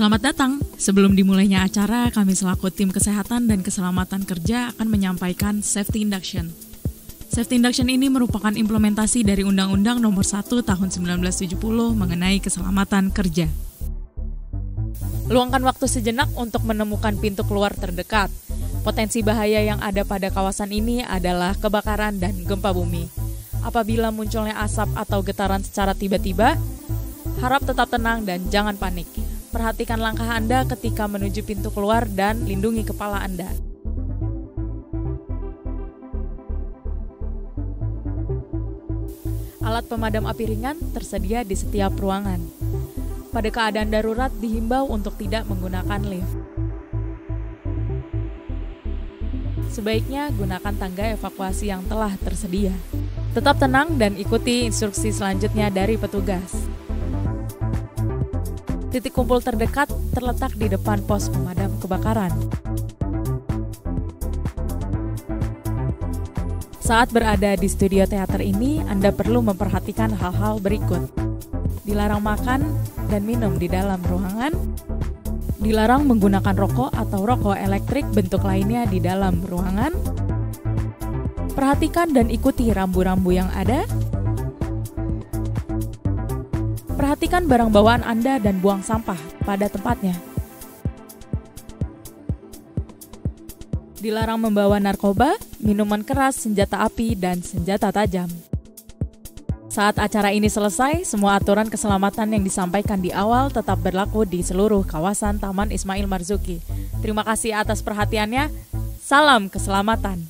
Selamat datang. Sebelum dimulainya acara, kami selaku tim kesehatan dan keselamatan kerja akan menyampaikan safety induction. Safety induction ini merupakan implementasi dari Undang-Undang Nomor 1 Tahun 1970 mengenai keselamatan kerja. Luangkan waktu sejenak untuk menemukan pintu keluar terdekat. Potensi bahaya yang ada pada kawasan ini adalah kebakaran dan gempa bumi. Apabila munculnya asap atau getaran secara tiba-tiba, harap tetap tenang dan jangan panik. Perhatikan langkah Anda ketika menuju pintu keluar dan lindungi kepala Anda. Alat pemadam api ringan tersedia di setiap ruangan. Pada keadaan darurat dihimbau untuk tidak menggunakan lift. Sebaiknya gunakan tangga evakuasi yang telah tersedia. Tetap tenang dan ikuti instruksi selanjutnya dari petugas. Titik kumpul terdekat terletak di depan pos pemadam kebakaran. Saat berada di studio teater ini, Anda perlu memperhatikan hal-hal berikut. Dilarang makan dan minum di dalam ruangan. Dilarang menggunakan rokok atau rokok elektrik bentuk lainnya di dalam ruangan. Perhatikan dan ikuti rambu-rambu yang ada. Perhatikan barang bawaan Anda dan buang sampah pada tempatnya. Dilarang membawa narkoba, minuman keras, senjata api, dan senjata tajam. Saat acara ini selesai, semua aturan keselamatan yang disampaikan di awal tetap berlaku di seluruh kawasan Taman Ismail Marzuki. Terima kasih atas perhatiannya. Salam keselamatan.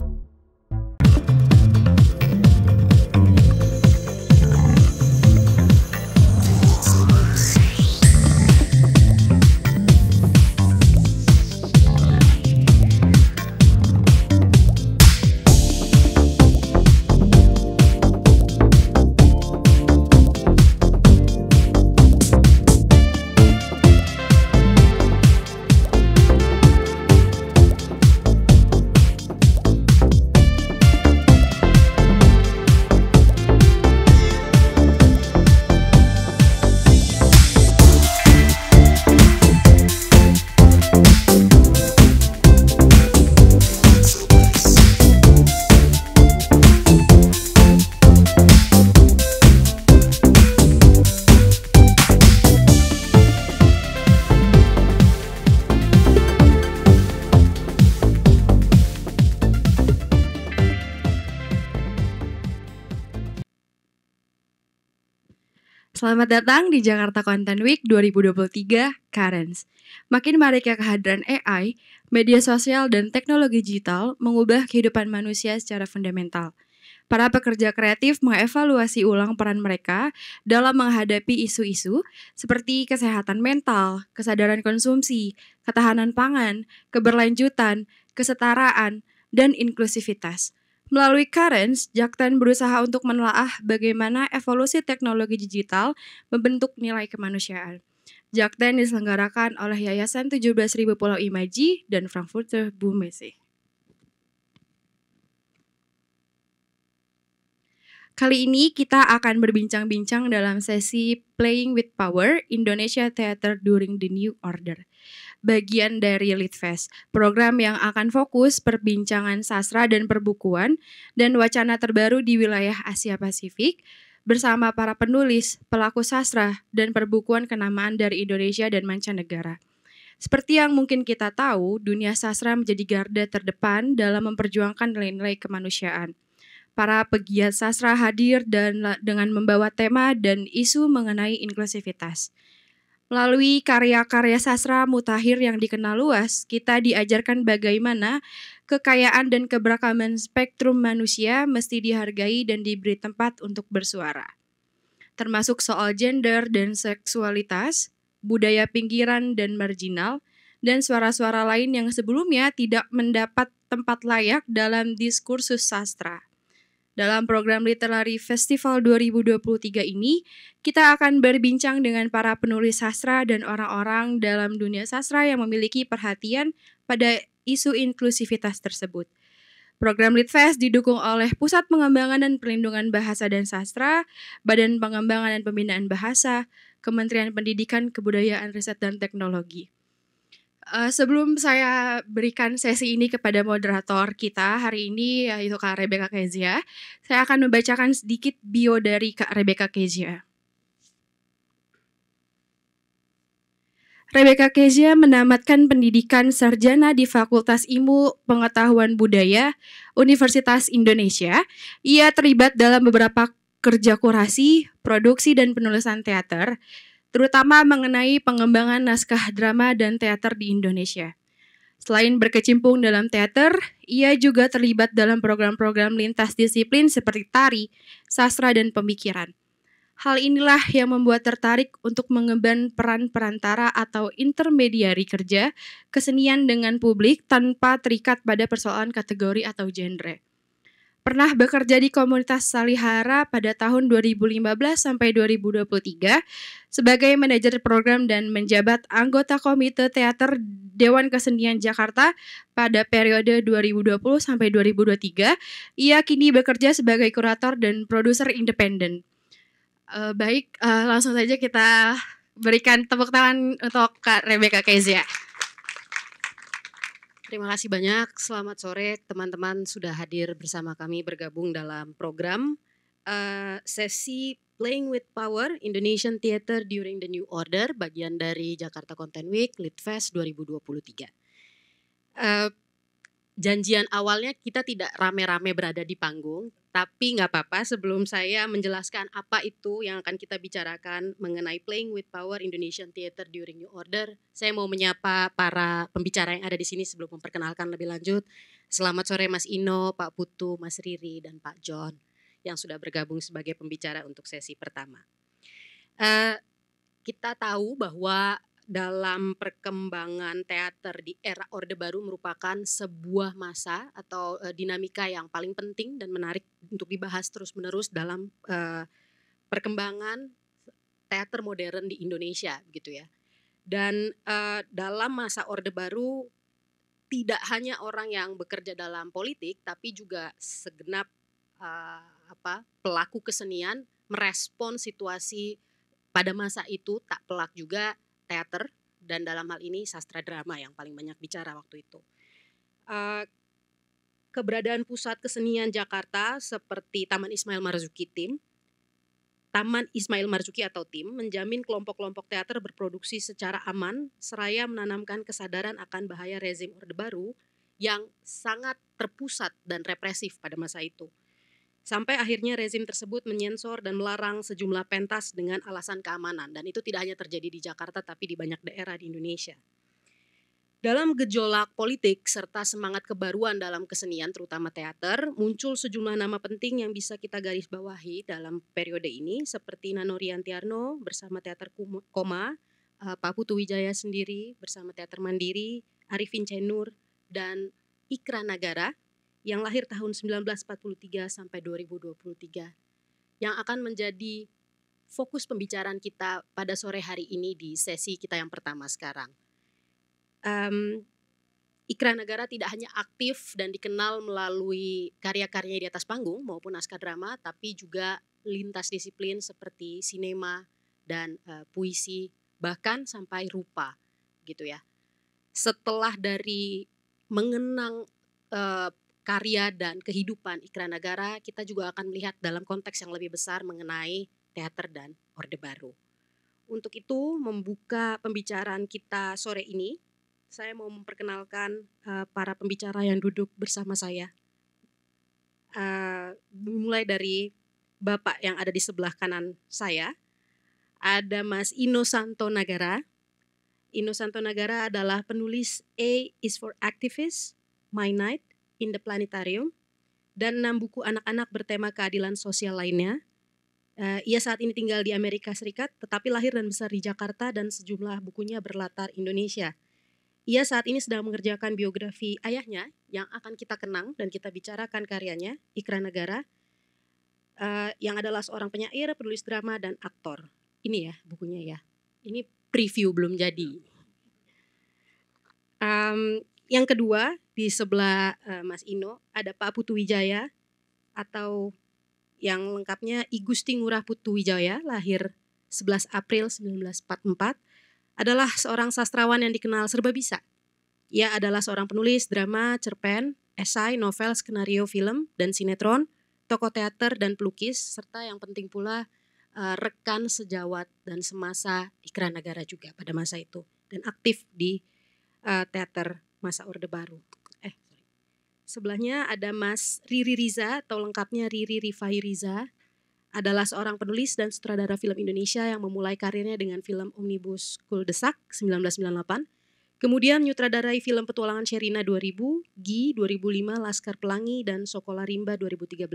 Selamat datang di Jakarta Content Week 2023 Karens. Makin mereka ya kehadiran AI, media sosial dan teknologi digital mengubah kehidupan manusia secara fundamental. Para pekerja kreatif mengevaluasi ulang peran mereka dalam menghadapi isu-isu seperti kesehatan mental, kesadaran konsumsi, ketahanan pangan, keberlanjutan, kesetaraan, dan inklusivitas. Melalui Currents, Jakten berusaha untuk menelaah bagaimana evolusi teknologi digital membentuk nilai kemanusiaan. Jakten diselenggarakan oleh Yayasan 17.000 Pulau Imaji dan Frankfurter Buchmesse. Kali ini kita akan berbincang-bincang dalam sesi Playing with Power Indonesia Theater During the New Order bagian dari Litfest, program yang akan fokus perbincangan sastra dan perbukuan dan wacana terbaru di wilayah Asia Pasifik bersama para penulis, pelaku sastra, dan perbukuan kenamaan dari Indonesia dan mancanegara. Seperti yang mungkin kita tahu, dunia sastra menjadi garda terdepan dalam memperjuangkan nilai-nilai kemanusiaan. Para pegiat sastra hadir dan dengan membawa tema dan isu mengenai inklusivitas. Melalui karya-karya sastra mutakhir yang dikenal luas, kita diajarkan bagaimana kekayaan dan keberagaman spektrum manusia mesti dihargai dan diberi tempat untuk bersuara. Termasuk soal gender dan seksualitas, budaya pinggiran dan marginal, dan suara-suara lain yang sebelumnya tidak mendapat tempat layak dalam diskursus sastra. Dalam program Literary Festival 2023 ini, kita akan berbincang dengan para penulis sastra dan orang-orang dalam dunia sastra yang memiliki perhatian pada isu inklusivitas tersebut. Program Litfest didukung oleh Pusat Pengembangan dan Perlindungan Bahasa dan Sastra, Badan Pengembangan dan Pembinaan Bahasa, Kementerian Pendidikan, Kebudayaan, Riset, dan Teknologi. Eh, sebelum saya berikan sesi ini kepada moderator kita hari ini yaitu Kak Rebecca Kezia, saya akan membacakan sedikit bio dari Kak Rebecca Kezia. Rebecca Kezia menamatkan pendidikan sarjana di Fakultas Ilmu Pengetahuan Budaya Universitas Indonesia. Ia terlibat dalam beberapa kerja kurasi, produksi, dan penulisan teater terutama mengenai pengembangan naskah drama dan teater di Indonesia. Selain berkecimpung dalam teater, ia juga terlibat dalam program-program lintas disiplin seperti tari, sastra, dan pemikiran. Hal inilah yang membuat tertarik untuk mengemban peran perantara atau intermediari kerja kesenian dengan publik tanpa terikat pada persoalan kategori atau genre. Pernah bekerja di komunitas Salihara pada tahun 2015 sampai 2023 sebagai manajer program dan menjabat anggota Komite Teater Dewan Kesenian Jakarta pada periode 2020 sampai 2023. Ia kini bekerja sebagai kurator dan produser independen. Uh, baik, uh, langsung saja kita berikan tepuk tangan untuk Kak Rebecca Kezia. Terima kasih banyak. Selamat sore teman-teman sudah hadir bersama kami bergabung dalam program uh, sesi Playing with Power Indonesian Theater During the New Order bagian dari Jakarta Content Week Litfest 2023. Uh, janjian awalnya kita tidak rame-rame berada di panggung, tapi nggak apa-apa sebelum saya menjelaskan apa itu yang akan kita bicarakan mengenai Playing with Power Indonesian Theater during New Order. Saya mau menyapa para pembicara yang ada di sini sebelum memperkenalkan lebih lanjut. Selamat sore Mas Ino, Pak Putu, Mas Riri, dan Pak John yang sudah bergabung sebagai pembicara untuk sesi pertama. Uh, kita tahu bahwa dalam perkembangan teater di era Orde Baru merupakan sebuah masa atau uh, dinamika yang paling penting dan menarik untuk dibahas terus-menerus dalam uh, perkembangan teater modern di Indonesia gitu ya. Dan uh, dalam masa Orde Baru tidak hanya orang yang bekerja dalam politik tapi juga segenap uh, apa pelaku kesenian merespon situasi pada masa itu tak pelak juga teater dan dalam hal ini sastra drama yang paling banyak bicara waktu itu. Uh, keberadaan pusat kesenian Jakarta seperti Taman Ismail Marzuki Tim, Taman Ismail Marzuki atau Tim menjamin kelompok-kelompok teater berproduksi secara aman seraya menanamkan kesadaran akan bahaya rezim Orde Baru yang sangat terpusat dan represif pada masa itu. Sampai akhirnya rezim tersebut menyensor dan melarang sejumlah pentas dengan alasan keamanan. Dan itu tidak hanya terjadi di Jakarta tapi di banyak daerah di Indonesia. Dalam gejolak politik serta semangat kebaruan dalam kesenian terutama teater, muncul sejumlah nama penting yang bisa kita garis bawahi dalam periode ini seperti Nano Riantiarno bersama Teater Koma, eh, Pak Putu Wijaya sendiri bersama Teater Mandiri, Arifin Cenur, dan Ikra Nagara yang lahir tahun 1943 sampai 2023 yang akan menjadi fokus pembicaraan kita pada sore hari ini di sesi kita yang pertama sekarang. Um, Ikra Negara tidak hanya aktif dan dikenal melalui karya karyanya di atas panggung maupun naskah drama, tapi juga lintas disiplin seperti sinema dan uh, puisi, bahkan sampai rupa, gitu ya. Setelah dari mengenang uh, karya dan kehidupan Ikra Nagara, kita juga akan melihat dalam konteks yang lebih besar mengenai teater dan Orde Baru. Untuk itu, membuka pembicaraan kita sore ini, saya mau memperkenalkan uh, para pembicara yang duduk bersama saya. Uh, mulai dari Bapak yang ada di sebelah kanan saya, ada Mas Ino Santo Nagara. Ino Santo Nagara adalah penulis A is for Activist, My Night, in the Planetarium, dan enam buku anak-anak bertema keadilan sosial lainnya. Uh, ia saat ini tinggal di Amerika Serikat, tetapi lahir dan besar di Jakarta dan sejumlah bukunya berlatar Indonesia. Ia saat ini sedang mengerjakan biografi ayahnya yang akan kita kenang dan kita bicarakan karyanya, Ikra Negara, uh, yang adalah seorang penyair, penulis drama, dan aktor. Ini ya bukunya ya. Ini preview belum jadi. Um, yang kedua, di sebelah uh, Mas Ino ada Pak Putu Wijaya atau yang lengkapnya I Gusti Ngurah Putu Wijaya lahir 11 April 1944 adalah seorang sastrawan yang dikenal serba bisa. Ia adalah seorang penulis drama, cerpen, esai, novel, skenario film dan sinetron, tokoh teater dan pelukis serta yang penting pula uh, rekan sejawat dan semasa ikran negara juga pada masa itu dan aktif di uh, teater masa Orde Baru. Sebelahnya ada Mas Riri Riza atau lengkapnya Riri Rifai Riza. Adalah seorang penulis dan sutradara film Indonesia yang memulai karirnya dengan film Omnibus Kul Desak 1998. Kemudian menyutradarai film Petualangan Sherina 2000, Gi 2005, Laskar Pelangi, dan Sokola Rimba 2013.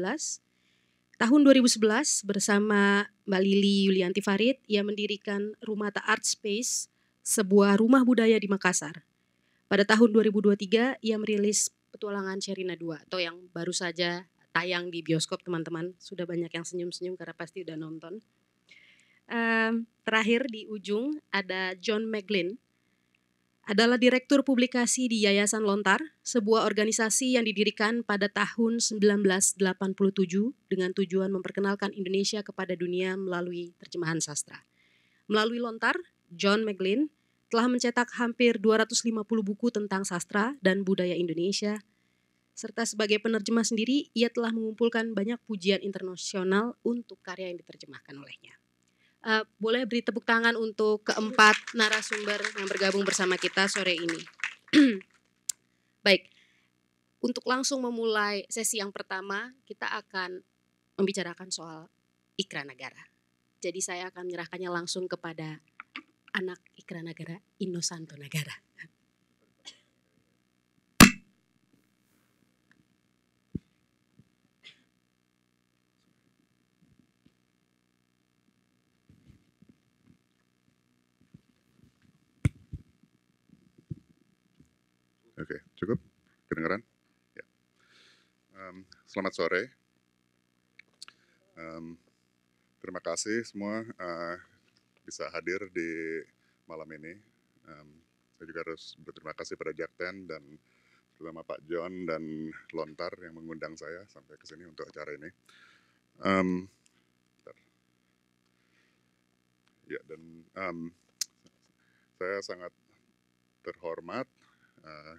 Tahun 2011 bersama Mbak Lili Yulianti Farid, ia mendirikan Rumah Ta Art Space, sebuah rumah budaya di Makassar. Pada tahun 2023, ia merilis Petualangan Sherina 2 atau yang baru saja tayang di bioskop teman-teman. Sudah banyak yang senyum-senyum karena pasti udah nonton. Um, terakhir di ujung ada John McGlynn adalah Direktur Publikasi di Yayasan Lontar, sebuah organisasi yang didirikan pada tahun 1987 dengan tujuan memperkenalkan Indonesia kepada dunia melalui terjemahan sastra. Melalui Lontar, John McGlynn telah mencetak hampir 250 buku tentang sastra dan budaya Indonesia, serta sebagai penerjemah sendiri, ia telah mengumpulkan banyak pujian internasional untuk karya yang diterjemahkan olehnya. Uh, boleh beri tepuk tangan untuk keempat narasumber yang bergabung bersama kita sore ini. Baik, untuk langsung memulai sesi yang pertama, kita akan membicarakan soal ikra negara. Jadi saya akan menyerahkannya langsung kepada anak Ikra Negara Inosanto Negara. Oke, cukup kedengeran. Ya. Um, selamat sore. Um, terima kasih semua uh, bisa hadir di malam ini. Um, saya juga harus berterima kasih pada Jakten dan terutama Pak John dan Lontar yang mengundang saya sampai ke sini untuk acara ini. Um, ya dan um, saya sangat terhormat uh,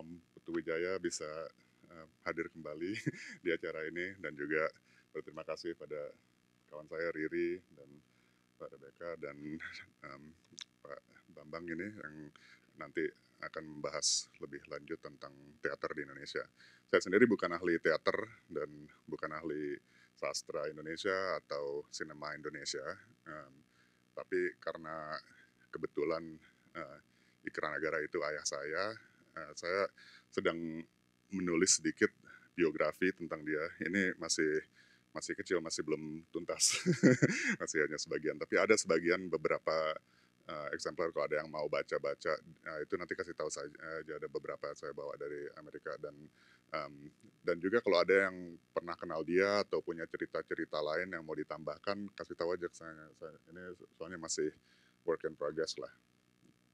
Om Putu Wijaya bisa uh, hadir kembali di acara ini dan juga berterima kasih pada kawan saya Riri dan Pak Rebeka dan um, Pak Bambang ini yang nanti akan membahas lebih lanjut tentang teater di Indonesia. Saya sendiri bukan ahli teater dan bukan ahli sastra Indonesia atau sinema Indonesia, um, tapi karena kebetulan uh, eh, Ikra Nagara itu ayah saya, uh, saya sedang menulis sedikit biografi tentang dia. Ini masih masih kecil, masih belum tuntas, masih hanya sebagian. Tapi ada sebagian beberapa uh, eksemplar kalau ada yang mau baca-baca uh, itu nanti kasih tahu saja ada beberapa saya bawa dari Amerika dan um, dan juga kalau ada yang pernah kenal dia atau punya cerita-cerita lain yang mau ditambahkan kasih tahu aja saya, saya ini soalnya masih work in progress lah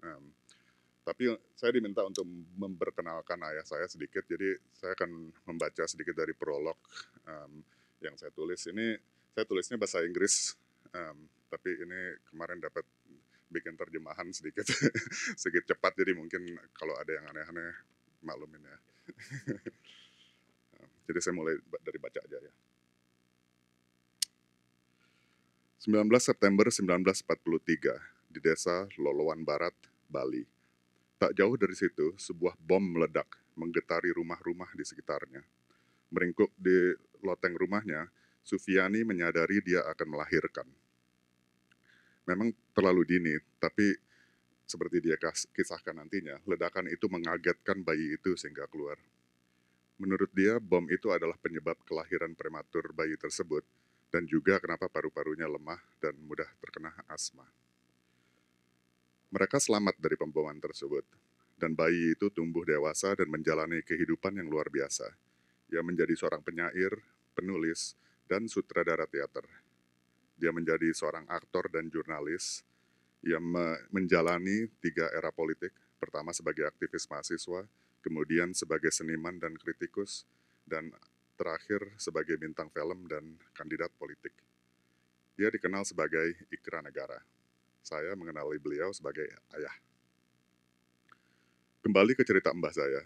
um, tapi saya diminta untuk memperkenalkan ayah saya sedikit jadi saya akan membaca sedikit dari prolog um, yang saya tulis ini saya tulisnya bahasa Inggris um, tapi ini kemarin dapat bikin terjemahan sedikit sedikit cepat jadi mungkin kalau ada yang aneh-aneh maklumin ya jadi saya mulai dari baca aja ya 19 September 1943 di desa Loloan Barat, Bali. Tak jauh dari situ, sebuah bom meledak menggetari rumah-rumah di sekitarnya. Meringkuk di loteng rumahnya, Sufiani menyadari dia akan melahirkan. Memang terlalu dini, tapi seperti dia kisahkan nantinya, ledakan itu mengagetkan bayi itu sehingga keluar. Menurut dia, bom itu adalah penyebab kelahiran prematur bayi tersebut dan juga kenapa paru-parunya lemah dan mudah terkena asma. Mereka selamat dari pemboman tersebut, dan bayi itu tumbuh dewasa dan menjalani kehidupan yang luar biasa. Ia menjadi seorang penyair, penulis, dan sutradara teater. Dia menjadi seorang aktor dan jurnalis yang menjalani tiga era politik, pertama sebagai aktivis mahasiswa, kemudian sebagai seniman dan kritikus, dan terakhir sebagai bintang film dan kandidat politik. Dia dikenal sebagai Ikra Negara. Saya mengenali beliau sebagai ayah. Kembali ke cerita mbah saya.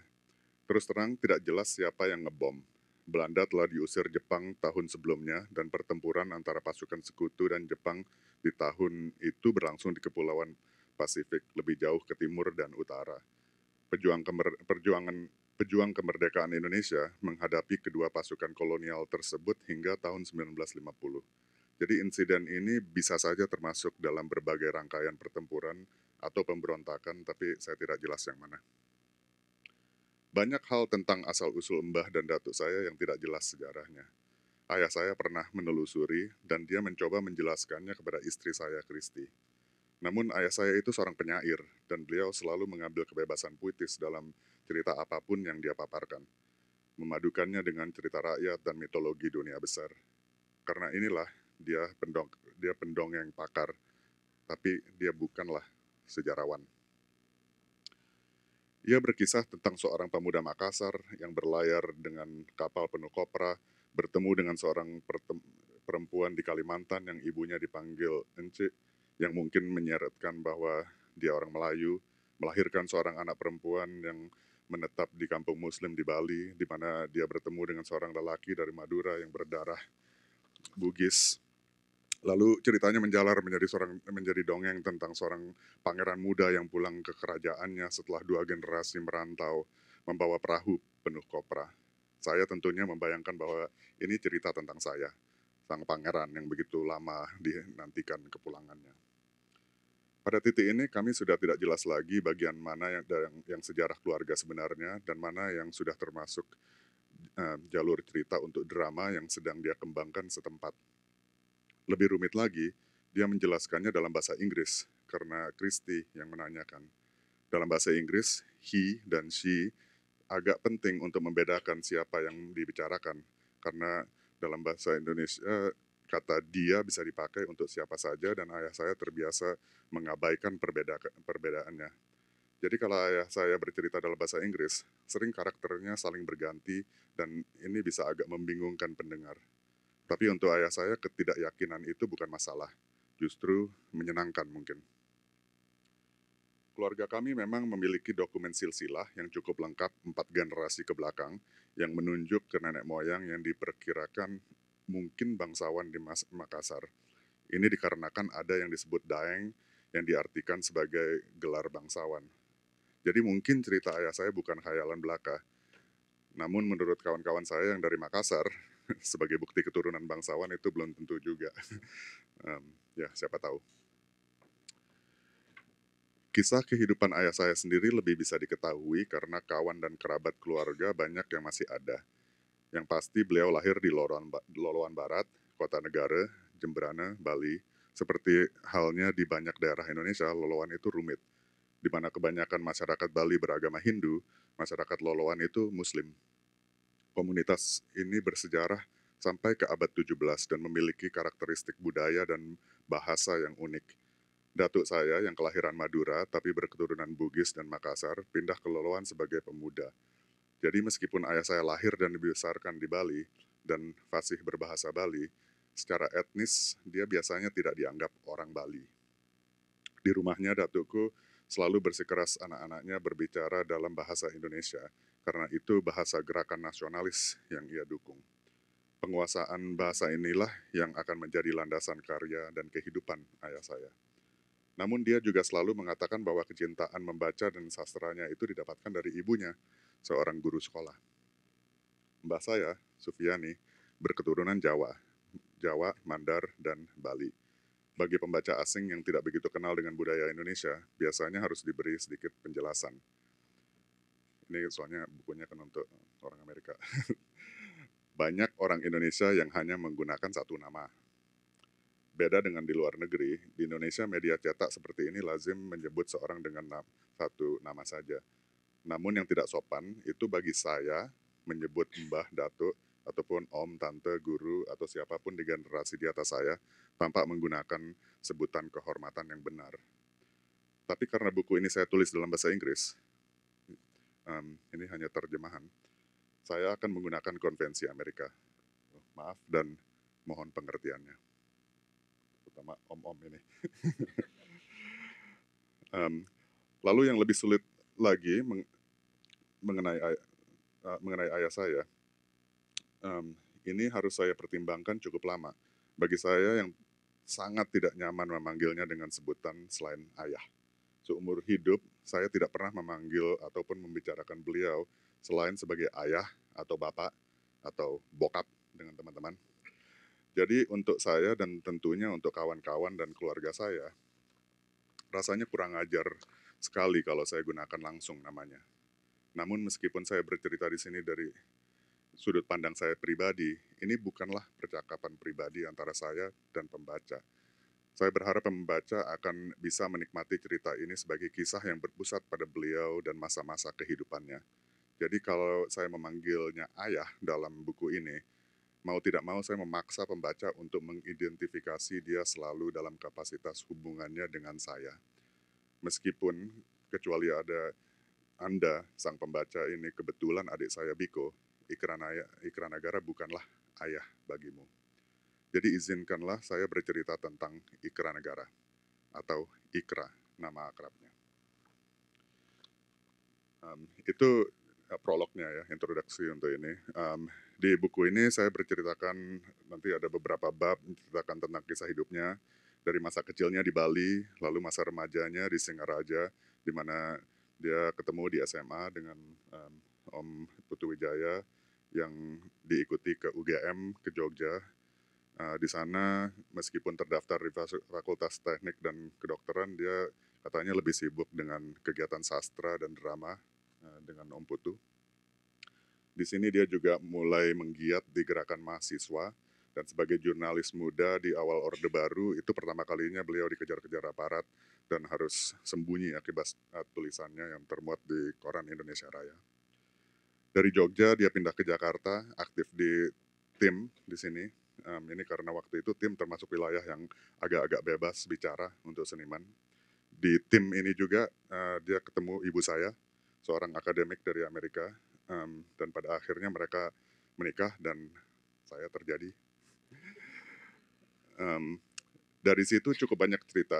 Terus terang tidak jelas siapa yang ngebom, Belanda telah diusir Jepang tahun sebelumnya dan pertempuran antara pasukan sekutu dan Jepang di tahun itu berlangsung di kepulauan Pasifik lebih jauh ke timur dan utara. Pejuang kemer perjuangan pejuang kemerdekaan Indonesia menghadapi kedua pasukan kolonial tersebut hingga tahun 1950. Jadi insiden ini bisa saja termasuk dalam berbagai rangkaian pertempuran atau pemberontakan, tapi saya tidak jelas yang mana. Banyak hal tentang asal-usul mbah dan datuk saya yang tidak jelas sejarahnya. Ayah saya pernah menelusuri dan dia mencoba menjelaskannya kepada istri saya, Kristi. Namun ayah saya itu seorang penyair dan beliau selalu mengambil kebebasan puitis dalam cerita apapun yang dia paparkan, memadukannya dengan cerita rakyat dan mitologi dunia besar. Karena inilah dia pendong dia pendongeng pakar, tapi dia bukanlah sejarawan. Ia berkisah tentang seorang pemuda Makassar yang berlayar dengan kapal penuh kopra, bertemu dengan seorang perempuan di Kalimantan yang ibunya dipanggil encik, yang mungkin menyeretkan bahwa dia orang Melayu, melahirkan seorang anak perempuan yang menetap di kampung Muslim di Bali, di mana dia bertemu dengan seorang lelaki dari Madura yang berdarah Bugis, lalu ceritanya menjalar menjadi seorang menjadi dongeng tentang seorang pangeran muda yang pulang ke kerajaannya setelah dua generasi merantau membawa perahu penuh kopra. Saya tentunya membayangkan bahwa ini cerita tentang saya, sang pangeran yang begitu lama dinantikan kepulangannya. Pada titik ini kami sudah tidak jelas lagi bagian mana yang, yang, yang sejarah keluarga sebenarnya dan mana yang sudah termasuk uh, jalur cerita untuk drama yang sedang dia kembangkan setempat. Lebih rumit lagi, dia menjelaskannya dalam bahasa Inggris karena Christie yang menanyakan. Dalam bahasa Inggris, he dan she agak penting untuk membedakan siapa yang dibicarakan karena dalam bahasa Indonesia eh, kata dia bisa dipakai untuk siapa saja dan ayah saya terbiasa mengabaikan perbeda perbedaannya. Jadi kalau ayah saya bercerita dalam bahasa Inggris, sering karakternya saling berganti dan ini bisa agak membingungkan pendengar. Tapi untuk ayah saya ketidakyakinan itu bukan masalah, justru menyenangkan mungkin. Keluarga kami memang memiliki dokumen silsilah yang cukup lengkap empat generasi ke belakang yang menunjuk ke nenek moyang yang diperkirakan mungkin bangsawan di Makassar. Ini dikarenakan ada yang disebut Daeng yang diartikan sebagai gelar bangsawan. Jadi mungkin cerita ayah saya bukan khayalan belaka. Namun menurut kawan-kawan saya yang dari Makassar, sebagai bukti keturunan bangsawan itu belum tentu juga. um, ya, siapa tahu. Kisah kehidupan ayah saya sendiri lebih bisa diketahui karena kawan dan kerabat keluarga banyak yang masih ada. Yang pasti beliau lahir di Loloan, Loloan Barat, Kota Negara, Jemberana, Bali. Seperti halnya di banyak daerah Indonesia, Loloan itu rumit. Di mana kebanyakan masyarakat Bali beragama Hindu, masyarakat Loloan itu Muslim komunitas ini bersejarah sampai ke abad 17 dan memiliki karakteristik budaya dan bahasa yang unik. Datuk saya yang kelahiran Madura tapi berketurunan Bugis dan Makassar pindah ke Loloan sebagai pemuda. Jadi meskipun ayah saya lahir dan dibesarkan di Bali dan fasih berbahasa Bali, secara etnis dia biasanya tidak dianggap orang Bali. Di rumahnya datukku selalu bersikeras anak-anaknya berbicara dalam bahasa Indonesia karena itu bahasa gerakan nasionalis yang ia dukung. Penguasaan bahasa inilah yang akan menjadi landasan karya dan kehidupan ayah saya. Namun dia juga selalu mengatakan bahwa kecintaan membaca dan sastranya itu didapatkan dari ibunya, seorang guru sekolah. Mbah saya, Sufiani, berketurunan Jawa, Jawa, Mandar, dan Bali. Bagi pembaca asing yang tidak begitu kenal dengan budaya Indonesia, biasanya harus diberi sedikit penjelasan ini soalnya bukunya kan untuk orang Amerika. Banyak orang Indonesia yang hanya menggunakan satu nama. Beda dengan di luar negeri, di Indonesia media cetak seperti ini lazim menyebut seorang dengan na satu nama saja. Namun yang tidak sopan itu bagi saya menyebut mbah, datuk, ataupun om, tante, guru, atau siapapun di generasi di atas saya tanpa menggunakan sebutan kehormatan yang benar. Tapi karena buku ini saya tulis dalam bahasa Inggris, um, ini hanya terjemahan, saya akan menggunakan konvensi Amerika. Oh, maaf dan mohon pengertiannya. Terutama om-om ini. um, lalu yang lebih sulit lagi meng mengenai uh, mengenai ayah saya, um, ini harus saya pertimbangkan cukup lama. Bagi saya yang sangat tidak nyaman memanggilnya dengan sebutan selain ayah seumur hidup saya tidak pernah memanggil ataupun membicarakan beliau selain sebagai ayah atau bapak atau bokap dengan teman-teman. Jadi untuk saya dan tentunya untuk kawan-kawan dan keluarga saya, rasanya kurang ajar sekali kalau saya gunakan langsung namanya. Namun meskipun saya bercerita di sini dari sudut pandang saya pribadi, ini bukanlah percakapan pribadi antara saya dan pembaca saya berharap pembaca akan bisa menikmati cerita ini sebagai kisah yang berpusat pada beliau dan masa-masa kehidupannya. Jadi kalau saya memanggilnya ayah dalam buku ini, mau tidak mau saya memaksa pembaca untuk mengidentifikasi dia selalu dalam kapasitas hubungannya dengan saya. Meskipun kecuali ada Anda, sang pembaca ini kebetulan adik saya Biko, Ikranaya, Ikranagara bukanlah ayah bagimu. Jadi izinkanlah saya bercerita tentang Ikra Negara atau Ikra nama akrabnya. Um, itu eh, prolognya ya, introduksi untuk ini. Um, di buku ini saya berceritakan nanti ada beberapa bab menceritakan tentang kisah hidupnya dari masa kecilnya di Bali, lalu masa remajanya di Singaraja, di mana dia ketemu di SMA dengan um, Om Putu Wijaya yang diikuti ke UGM ke Jogja Eh, di sana meskipun terdaftar di Fakultas Teknik dan Kedokteran, dia katanya lebih sibuk dengan kegiatan sastra dan drama uh, dengan Om Putu. Di sini dia juga mulai menggiat di gerakan mahasiswa dan sebagai jurnalis muda di awal Orde Baru itu pertama kalinya beliau dikejar-kejar aparat dan harus sembunyi akibat eh, tulisannya yang termuat di koran Indonesia Raya. Dari Jogja dia pindah ke Jakarta, aktif di tim di sini Um, ini karena waktu itu tim termasuk wilayah yang agak-agak bebas bicara untuk seniman. Di tim ini juga uh, dia ketemu ibu saya, seorang akademik dari Amerika, um, dan pada akhirnya mereka menikah dan saya terjadi. Um, dari situ cukup banyak cerita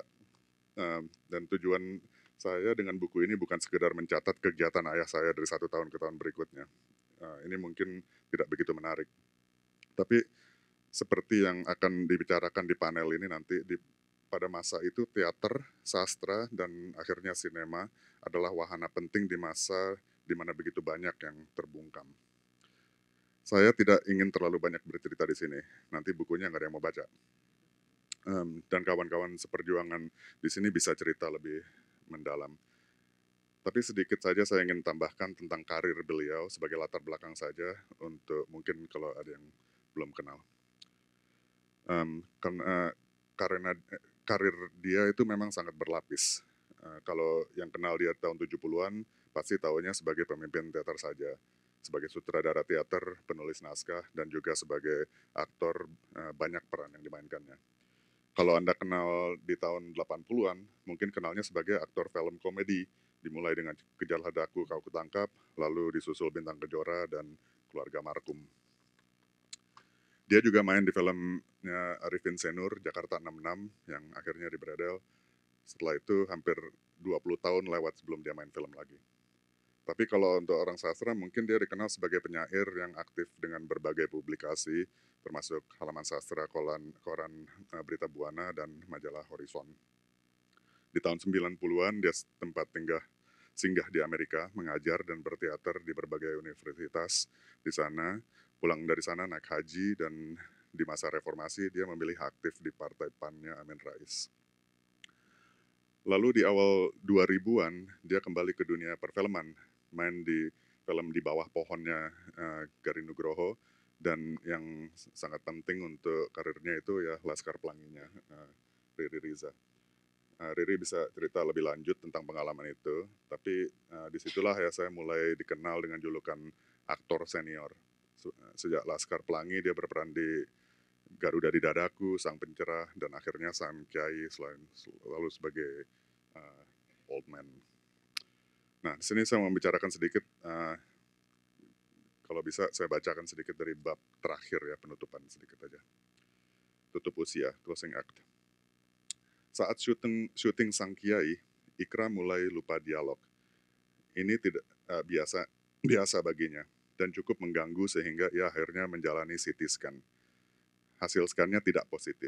um, dan tujuan saya dengan buku ini bukan sekedar mencatat kegiatan ayah saya dari satu tahun ke tahun berikutnya. Uh, ini mungkin tidak begitu menarik, tapi seperti yang akan dibicarakan di panel ini nanti di pada masa itu teater, sastra dan akhirnya sinema adalah wahana penting di masa di mana begitu banyak yang terbungkam. Saya tidak ingin terlalu banyak bercerita di sini. Nanti bukunya nggak ada yang mau baca. Um, dan kawan-kawan seperjuangan di sini bisa cerita lebih mendalam. Tapi sedikit saja saya ingin tambahkan tentang karir beliau sebagai latar belakang saja untuk mungkin kalau ada yang belum kenal um, karena eh, karena karir dia itu memang sangat berlapis. Uh, kalau yang kenal dia tahun 70-an pasti tahunya sebagai pemimpin teater saja, sebagai sutradara teater, penulis naskah dan juga sebagai aktor uh, banyak peran yang dimainkannya. Kalau Anda kenal di tahun 80-an, mungkin kenalnya sebagai aktor film komedi, dimulai dengan Kejar Hadaku Kau Ketangkap, lalu disusul Bintang Kejora dan Keluarga Markum dia juga main di filmnya Arifin Senur Jakarta 66 yang akhirnya di Bradel setelah itu hampir 20 tahun lewat sebelum dia main film lagi tapi kalau untuk orang sastra mungkin dia dikenal sebagai penyair yang aktif dengan berbagai publikasi termasuk halaman sastra kolan, koran eh, berita Buana dan majalah Horizon di tahun 90-an dia tempat tinggal singgah di Amerika, mengajar dan berteater di berbagai universitas di sana pulang dari sana naik haji dan di masa reformasi dia memilih aktif di partai PAN-nya Amin Rais. Lalu di awal 2000-an dia kembali ke dunia perfilman, main di film di bawah pohonnya uh, eh, Garin Nugroho dan yang sangat penting untuk karirnya itu ya Laskar Pelanginya uh, Riri Riza. Eh, Riri bisa cerita lebih lanjut tentang pengalaman itu, tapi uh, disitulah ya saya mulai dikenal dengan julukan aktor senior sejak Laskar Pelangi dia berperan di Garuda di Dadaku, Sang Pencerah, dan akhirnya Sang Kiai selain lalu sebagai uh, Old Man. Nah, di sini saya mau membicarakan sedikit, uh, kalau bisa saya bacakan sedikit dari bab terakhir ya, penutupan sedikit aja. Tutup usia, closing act. Saat syuting, syuting Sang Kiai, Ikra mulai lupa dialog. Ini tidak uh, biasa biasa baginya dan cukup mengganggu sehingga ia akhirnya menjalani CT scan. Hasil skarnya tidak positif.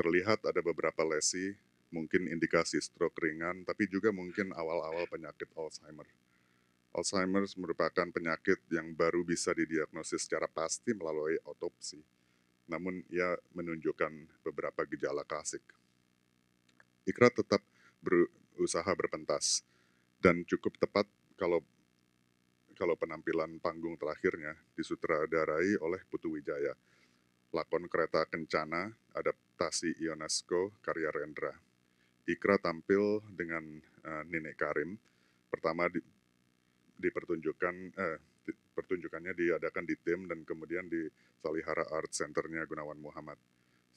Terlihat ada beberapa lesi, mungkin indikasi stroke ringan, tapi juga mungkin awal-awal penyakit Alzheimer. Alzheimer merupakan penyakit yang baru bisa didiagnosis secara pasti melalui autopsi. Namun ia menunjukkan beberapa gejala klasik. Ikra tetap berusaha berpentas dan cukup tepat kalau kalau penampilan panggung terakhirnya disutradarai oleh Putu Wijaya. Lakon Kereta Kencana, adaptasi Ionesco, karya Rendra. Ikra tampil dengan uh, Nenek Karim. Pertama di, dipertunjukkan, eh, di, pertunjukannya diadakan di tim dan kemudian di Salihara Art Centernya Gunawan Muhammad.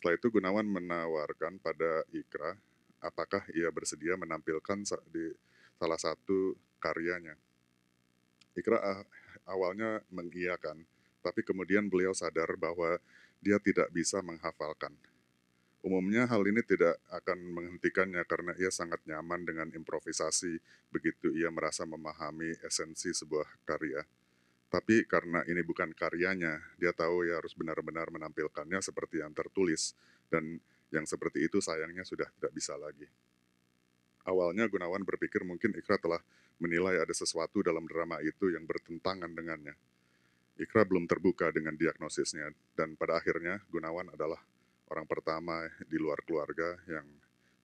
Setelah itu Gunawan menawarkan pada Ikra apakah ia bersedia menampilkan di salah satu karyanya. Ikra ah, awalnya mengiyakan, tapi kemudian beliau sadar bahwa dia tidak bisa menghafalkan. Umumnya hal ini tidak akan menghentikannya karena ia sangat nyaman dengan improvisasi begitu ia merasa memahami esensi sebuah karya. Tapi karena ini bukan karyanya, dia tahu ia harus benar-benar menampilkannya seperti yang tertulis dan yang seperti itu sayangnya sudah tidak bisa lagi awalnya Gunawan berpikir mungkin Ikra telah menilai ada sesuatu dalam drama itu yang bertentangan dengannya. Ikra belum terbuka dengan diagnosisnya, dan pada akhirnya Gunawan adalah orang pertama di luar keluarga yang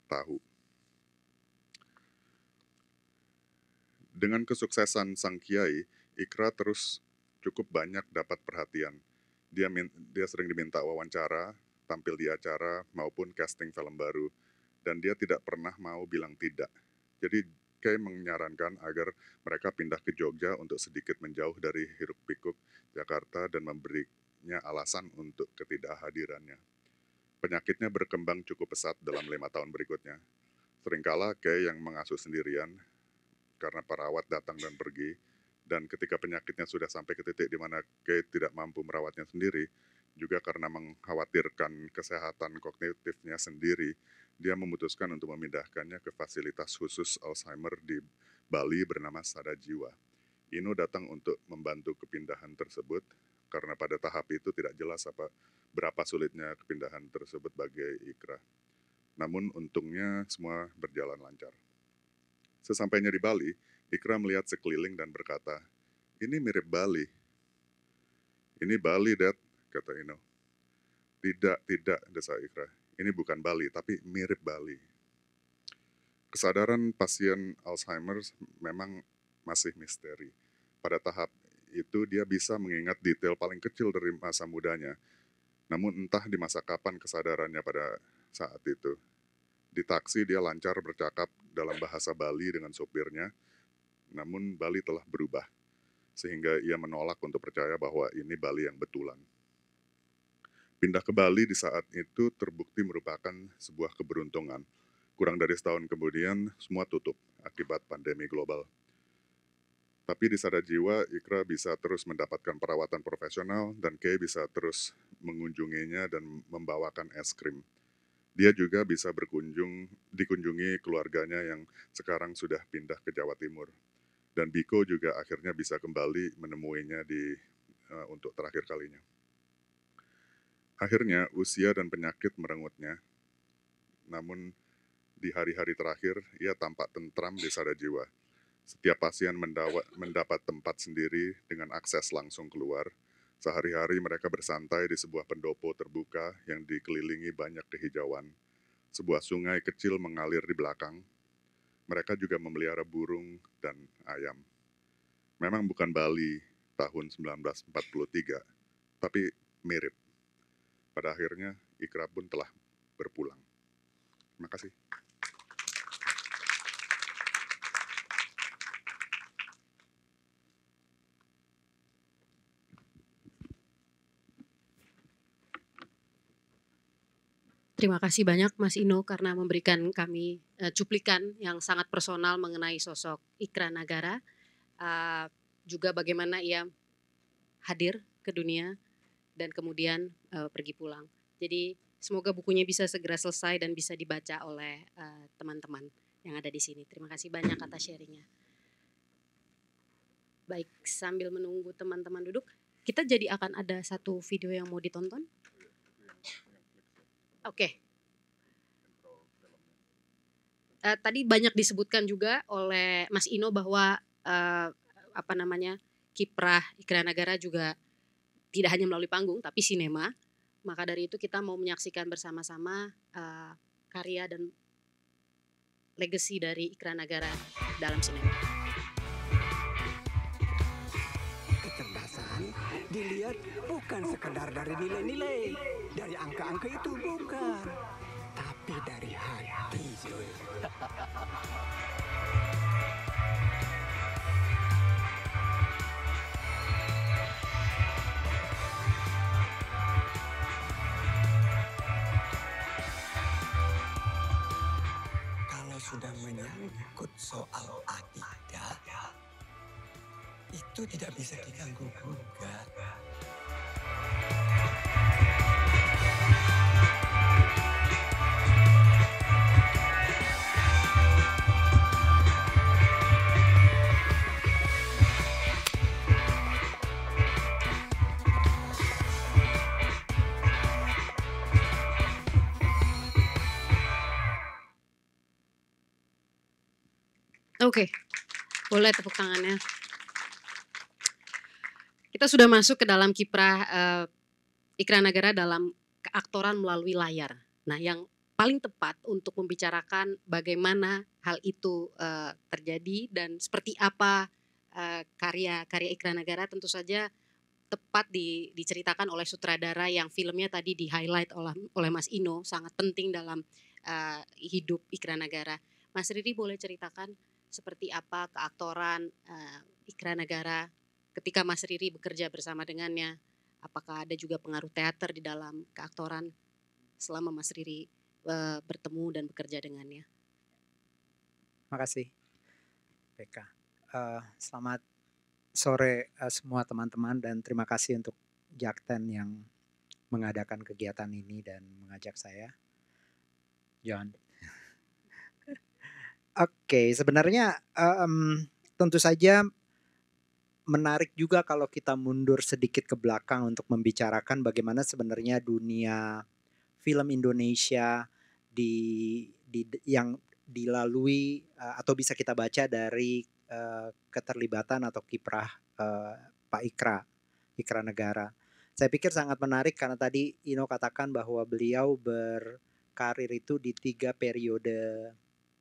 tahu. Dengan kesuksesan sang kiai, Ikra terus cukup banyak dapat perhatian. Dia, dia sering diminta wawancara, tampil di acara, maupun casting film baru dan dia tidak pernah mau bilang tidak. Jadi Kay menyarankan agar mereka pindah ke Jogja untuk sedikit menjauh dari hiruk pikuk Jakarta dan memberinya alasan untuk ketidakhadirannya. Penyakitnya berkembang cukup pesat dalam lima tahun berikutnya. Seringkala Kay yang mengasuh sendirian karena perawat datang dan pergi, dan ketika penyakitnya sudah sampai ke titik di mana Kay tidak mampu merawatnya sendiri, juga karena mengkhawatirkan kesehatan kognitifnya sendiri, dia memutuskan untuk memindahkannya ke fasilitas khusus Alzheimer di Bali bernama Sada Jiwa. Inu datang untuk membantu kepindahan tersebut karena pada tahap itu tidak jelas apa berapa sulitnya kepindahan tersebut bagi Ikra. Namun untungnya semua berjalan lancar. Sesampainya di Bali, Ikra melihat sekeliling dan berkata, ini mirip Bali. Ini Bali, Dad kata Ino. Tidak, tidak, desa Ikra. Ini bukan Bali, tapi mirip Bali. Kesadaran pasien Alzheimer memang masih misteri. Pada tahap itu dia bisa mengingat detail paling kecil dari masa mudanya. Namun entah di masa kapan kesadarannya pada saat itu. Di taksi dia lancar bercakap dalam bahasa Bali dengan sopirnya, namun Bali telah berubah, sehingga ia menolak untuk percaya bahwa ini Bali yang betulan. Pindah ke Bali di saat itu terbukti merupakan sebuah keberuntungan. Kurang dari setahun kemudian, semua tutup akibat pandemi global. Tapi di sana Jiwa, Ikra bisa terus mendapatkan perawatan profesional dan Kay bisa terus mengunjunginya dan membawakan es krim. Dia juga bisa berkunjung, dikunjungi keluarganya yang sekarang sudah pindah ke Jawa Timur. Dan Biko juga akhirnya bisa kembali menemuinya di uh, untuk terakhir kalinya. Akhirnya usia dan penyakit merengutnya. Namun di hari-hari terakhir ia tampak tentram di sada jiwa. Setiap pasien mendawa, mendapat tempat sendiri dengan akses langsung keluar. Sehari-hari mereka bersantai di sebuah pendopo terbuka yang dikelilingi banyak kehijauan. Sebuah sungai kecil mengalir di belakang. Mereka juga memelihara burung dan ayam. Memang bukan Bali tahun 1943, tapi mirip pada akhirnya Ikra pun telah berpulang. Terima kasih. Terima kasih banyak Mas Ino karena memberikan kami uh, cuplikan yang sangat personal mengenai sosok Ikra Nagara. Uh, juga bagaimana ia hadir ke dunia dan kemudian uh, pergi pulang. Jadi semoga bukunya bisa segera selesai dan bisa dibaca oleh eh, teman-teman uh, yang ada di sini. Terima kasih banyak atas sharingnya. Baik, sambil menunggu teman-teman duduk, kita jadi akan ada satu video yang mau ditonton. Oke. Okay. Uh, eh, tadi banyak disebutkan juga oleh Mas Ino bahwa uh, apa namanya kiprah Ikra negara juga tidak hanya melalui panggung tapi sinema. Maka dari itu kita mau menyaksikan bersama-sama uh, karya dan legacy dari Ikra Nagara dalam sinema. Kecerdasan dilihat bukan sekedar dari nilai-nilai, dari angka-angka itu bukan, tapi dari hati. sudah menyangkut soal akidah, itu tidak bisa diganggu gugat. Oke, okay. boleh tepuk tangannya. Kita sudah masuk ke dalam kiprah uh, eh, Ikra Negara dalam keaktoran melalui layar. Nah, yang paling tepat untuk membicarakan bagaimana hal itu uh, terjadi dan seperti apa eh, karya karya karya Ikrar Negara tentu saja tepat di, diceritakan oleh sutradara yang filmnya tadi di highlight oleh oleh Mas Ino sangat penting dalam uh, hidup Ikrar Negara. Mas Riri boleh ceritakan seperti apa keaktoran uh, eh, Ikra Negara ketika Mas Riri bekerja bersama dengannya? Apakah ada juga pengaruh teater di dalam keaktoran selama Mas Riri uh, bertemu dan bekerja dengannya? Makasih, Beka. Uh, eh, selamat sore uh, semua teman-teman dan terima kasih untuk Jakten yang mengadakan kegiatan ini dan mengajak saya. John. Oke, okay, sebenarnya um, tentu saja menarik juga kalau kita mundur sedikit ke belakang untuk membicarakan bagaimana sebenarnya dunia film Indonesia di di yang dilalui uh, atau bisa kita baca dari uh, keterlibatan atau kiprah uh, Pak Ikra, Ikra Negara. Saya pikir sangat menarik karena tadi Ino katakan bahwa beliau berkarir itu di tiga periode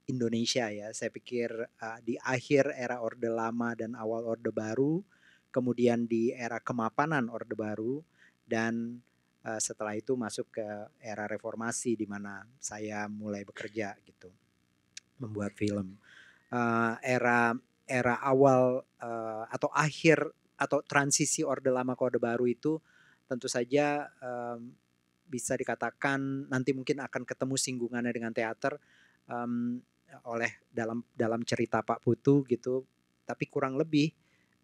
Indonesia ya. Saya pikir uh, di akhir era Orde Lama dan awal Orde Baru, kemudian di era kemapanan Orde Baru dan uh, setelah itu masuk ke era reformasi di mana saya mulai bekerja gitu. Membuat film. Uh, era era awal uh, atau akhir atau transisi Orde Lama ke Orde Baru itu tentu saja um, bisa dikatakan nanti mungkin akan ketemu singgungannya dengan teater um, oleh dalam dalam cerita Pak Putu gitu. Tapi kurang lebih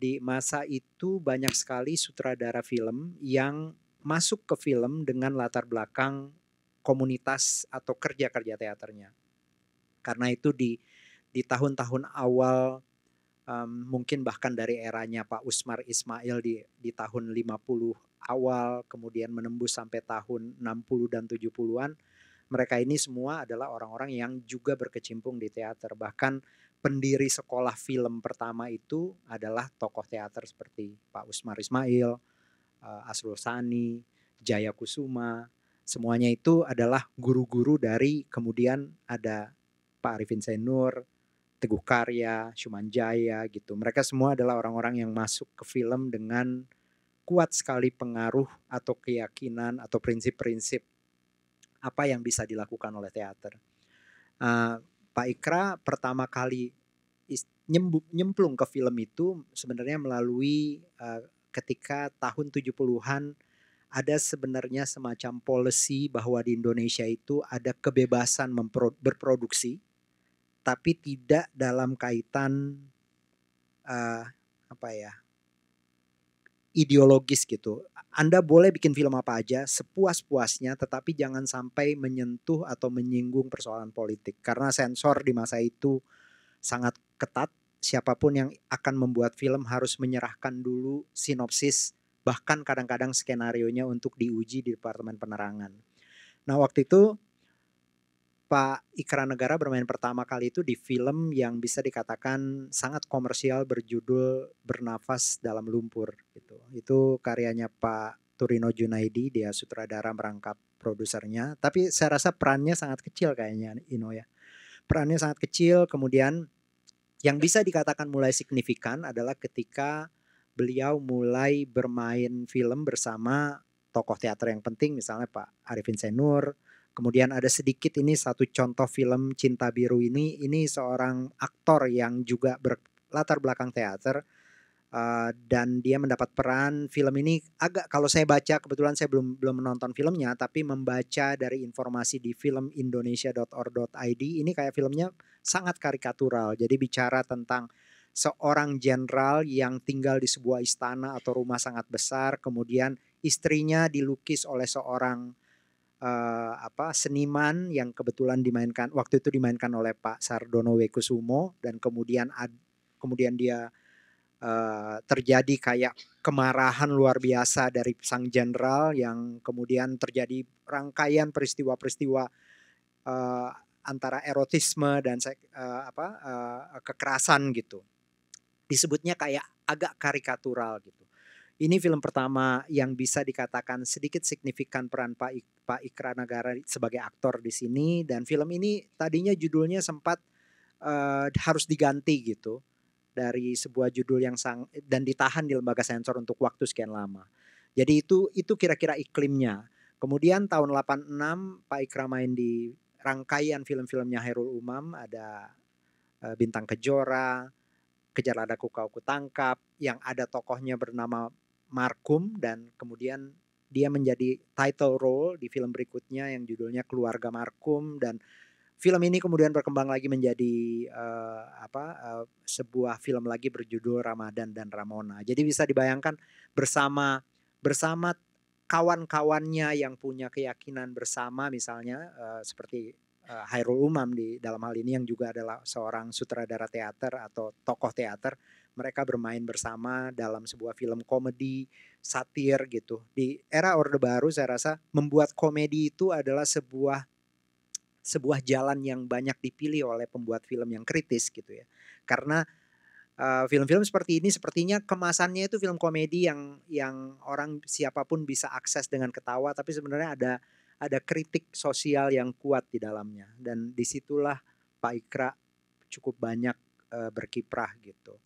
di masa itu banyak sekali sutradara film yang masuk ke film dengan latar belakang komunitas atau kerja-kerja teaternya. Karena itu di di tahun-tahun awal um, mungkin bahkan dari eranya Pak Usmar Ismail di di tahun 50 awal kemudian menembus sampai tahun 60 dan 70-an mereka ini semua adalah orang-orang yang juga berkecimpung di teater. Bahkan pendiri sekolah film pertama itu adalah tokoh teater seperti Pak Usmar Ismail, eh, Asrul Sani, Jaya Kusuma. Semuanya itu adalah guru-guru dari kemudian ada Pak Arifin Senur, Teguh Karya, Sumanjaya Jaya gitu. Mereka semua adalah orang-orang yang masuk ke film dengan kuat sekali pengaruh atau keyakinan atau prinsip-prinsip apa yang bisa dilakukan oleh teater. Uh, Pak Ikra pertama kali nyemplung ke film itu sebenarnya melalui uh, ketika tahun 70-an ada sebenarnya semacam policy bahwa di Indonesia itu ada kebebasan berproduksi tapi tidak dalam kaitan uh, apa ya ideologis gitu. Anda boleh bikin film apa aja sepuas-puasnya tetapi jangan sampai menyentuh atau menyinggung persoalan politik karena sensor di masa itu sangat ketat. Siapapun yang akan membuat film harus menyerahkan dulu sinopsis bahkan kadang-kadang skenario nya untuk diuji di Departemen Penerangan. Nah, waktu itu Pak Ikra Negara bermain pertama kali itu di film yang bisa dikatakan sangat komersial berjudul Bernafas Dalam Lumpur gitu. Itu karyanya Pak Turino Junaidi, dia sutradara merangkap produsernya, tapi saya rasa perannya sangat kecil kayaknya Ino ya. Perannya sangat kecil, kemudian yang bisa dikatakan mulai signifikan adalah ketika beliau mulai bermain film bersama tokoh teater yang penting misalnya Pak Arifin Senur, Kemudian ada sedikit ini satu contoh film Cinta Biru ini, ini seorang aktor yang juga berlatar belakang teater uh, dan dia mendapat peran film ini agak kalau saya baca kebetulan saya belum belum menonton filmnya tapi membaca dari informasi di filmindonesia.or.id ini kayak filmnya sangat karikatural. Jadi bicara tentang seorang jenderal yang tinggal di sebuah istana atau rumah sangat besar kemudian istrinya dilukis oleh seorang uh, apa seniman yang kebetulan dimainkan waktu itu dimainkan oleh Pak Sardono Wekusumo dan kemudian ad, kemudian dia uh, terjadi kayak kemarahan luar biasa dari sang jenderal yang kemudian terjadi rangkaian peristiwa-peristiwa uh, antara erotisme dan uh, apa uh, kekerasan gitu disebutnya kayak agak karikatural gitu ini film pertama yang bisa dikatakan sedikit signifikan peran Pak Ik Pak Ikra Nagara sebagai aktor di sini dan film ini tadinya judulnya sempat uh, harus diganti gitu dari sebuah judul yang sang dan ditahan di lembaga sensor untuk waktu sekian lama. Jadi itu itu kira-kira iklimnya. Kemudian tahun 86 Pak Ikra main di rangkaian film-filmnya Herul Umam ada uh, Bintang Kejora, Kejar Ladaku Kau Kutangkap yang ada tokohnya bernama markum dan kemudian dia menjadi title role di film berikutnya yang judulnya Keluarga Markum dan film ini kemudian berkembang lagi menjadi uh, apa uh, sebuah film lagi berjudul Ramadan dan Ramona. Jadi bisa dibayangkan bersama bersama kawan-kawannya yang punya keyakinan bersama misalnya uh, seperti uh, Hairul Umam di dalam hal ini yang juga adalah seorang sutradara teater atau tokoh teater mereka bermain bersama dalam sebuah film komedi satir gitu. Di era Orde Baru saya rasa membuat komedi itu adalah sebuah sebuah jalan yang banyak dipilih oleh pembuat film yang kritis gitu ya. Karena eh, film-film uh, seperti ini sepertinya kemasannya itu film komedi yang yang orang siapapun bisa akses dengan ketawa tapi sebenarnya ada ada kritik sosial yang kuat di dalamnya dan disitulah Pak Ikra cukup banyak uh, berkiprah gitu.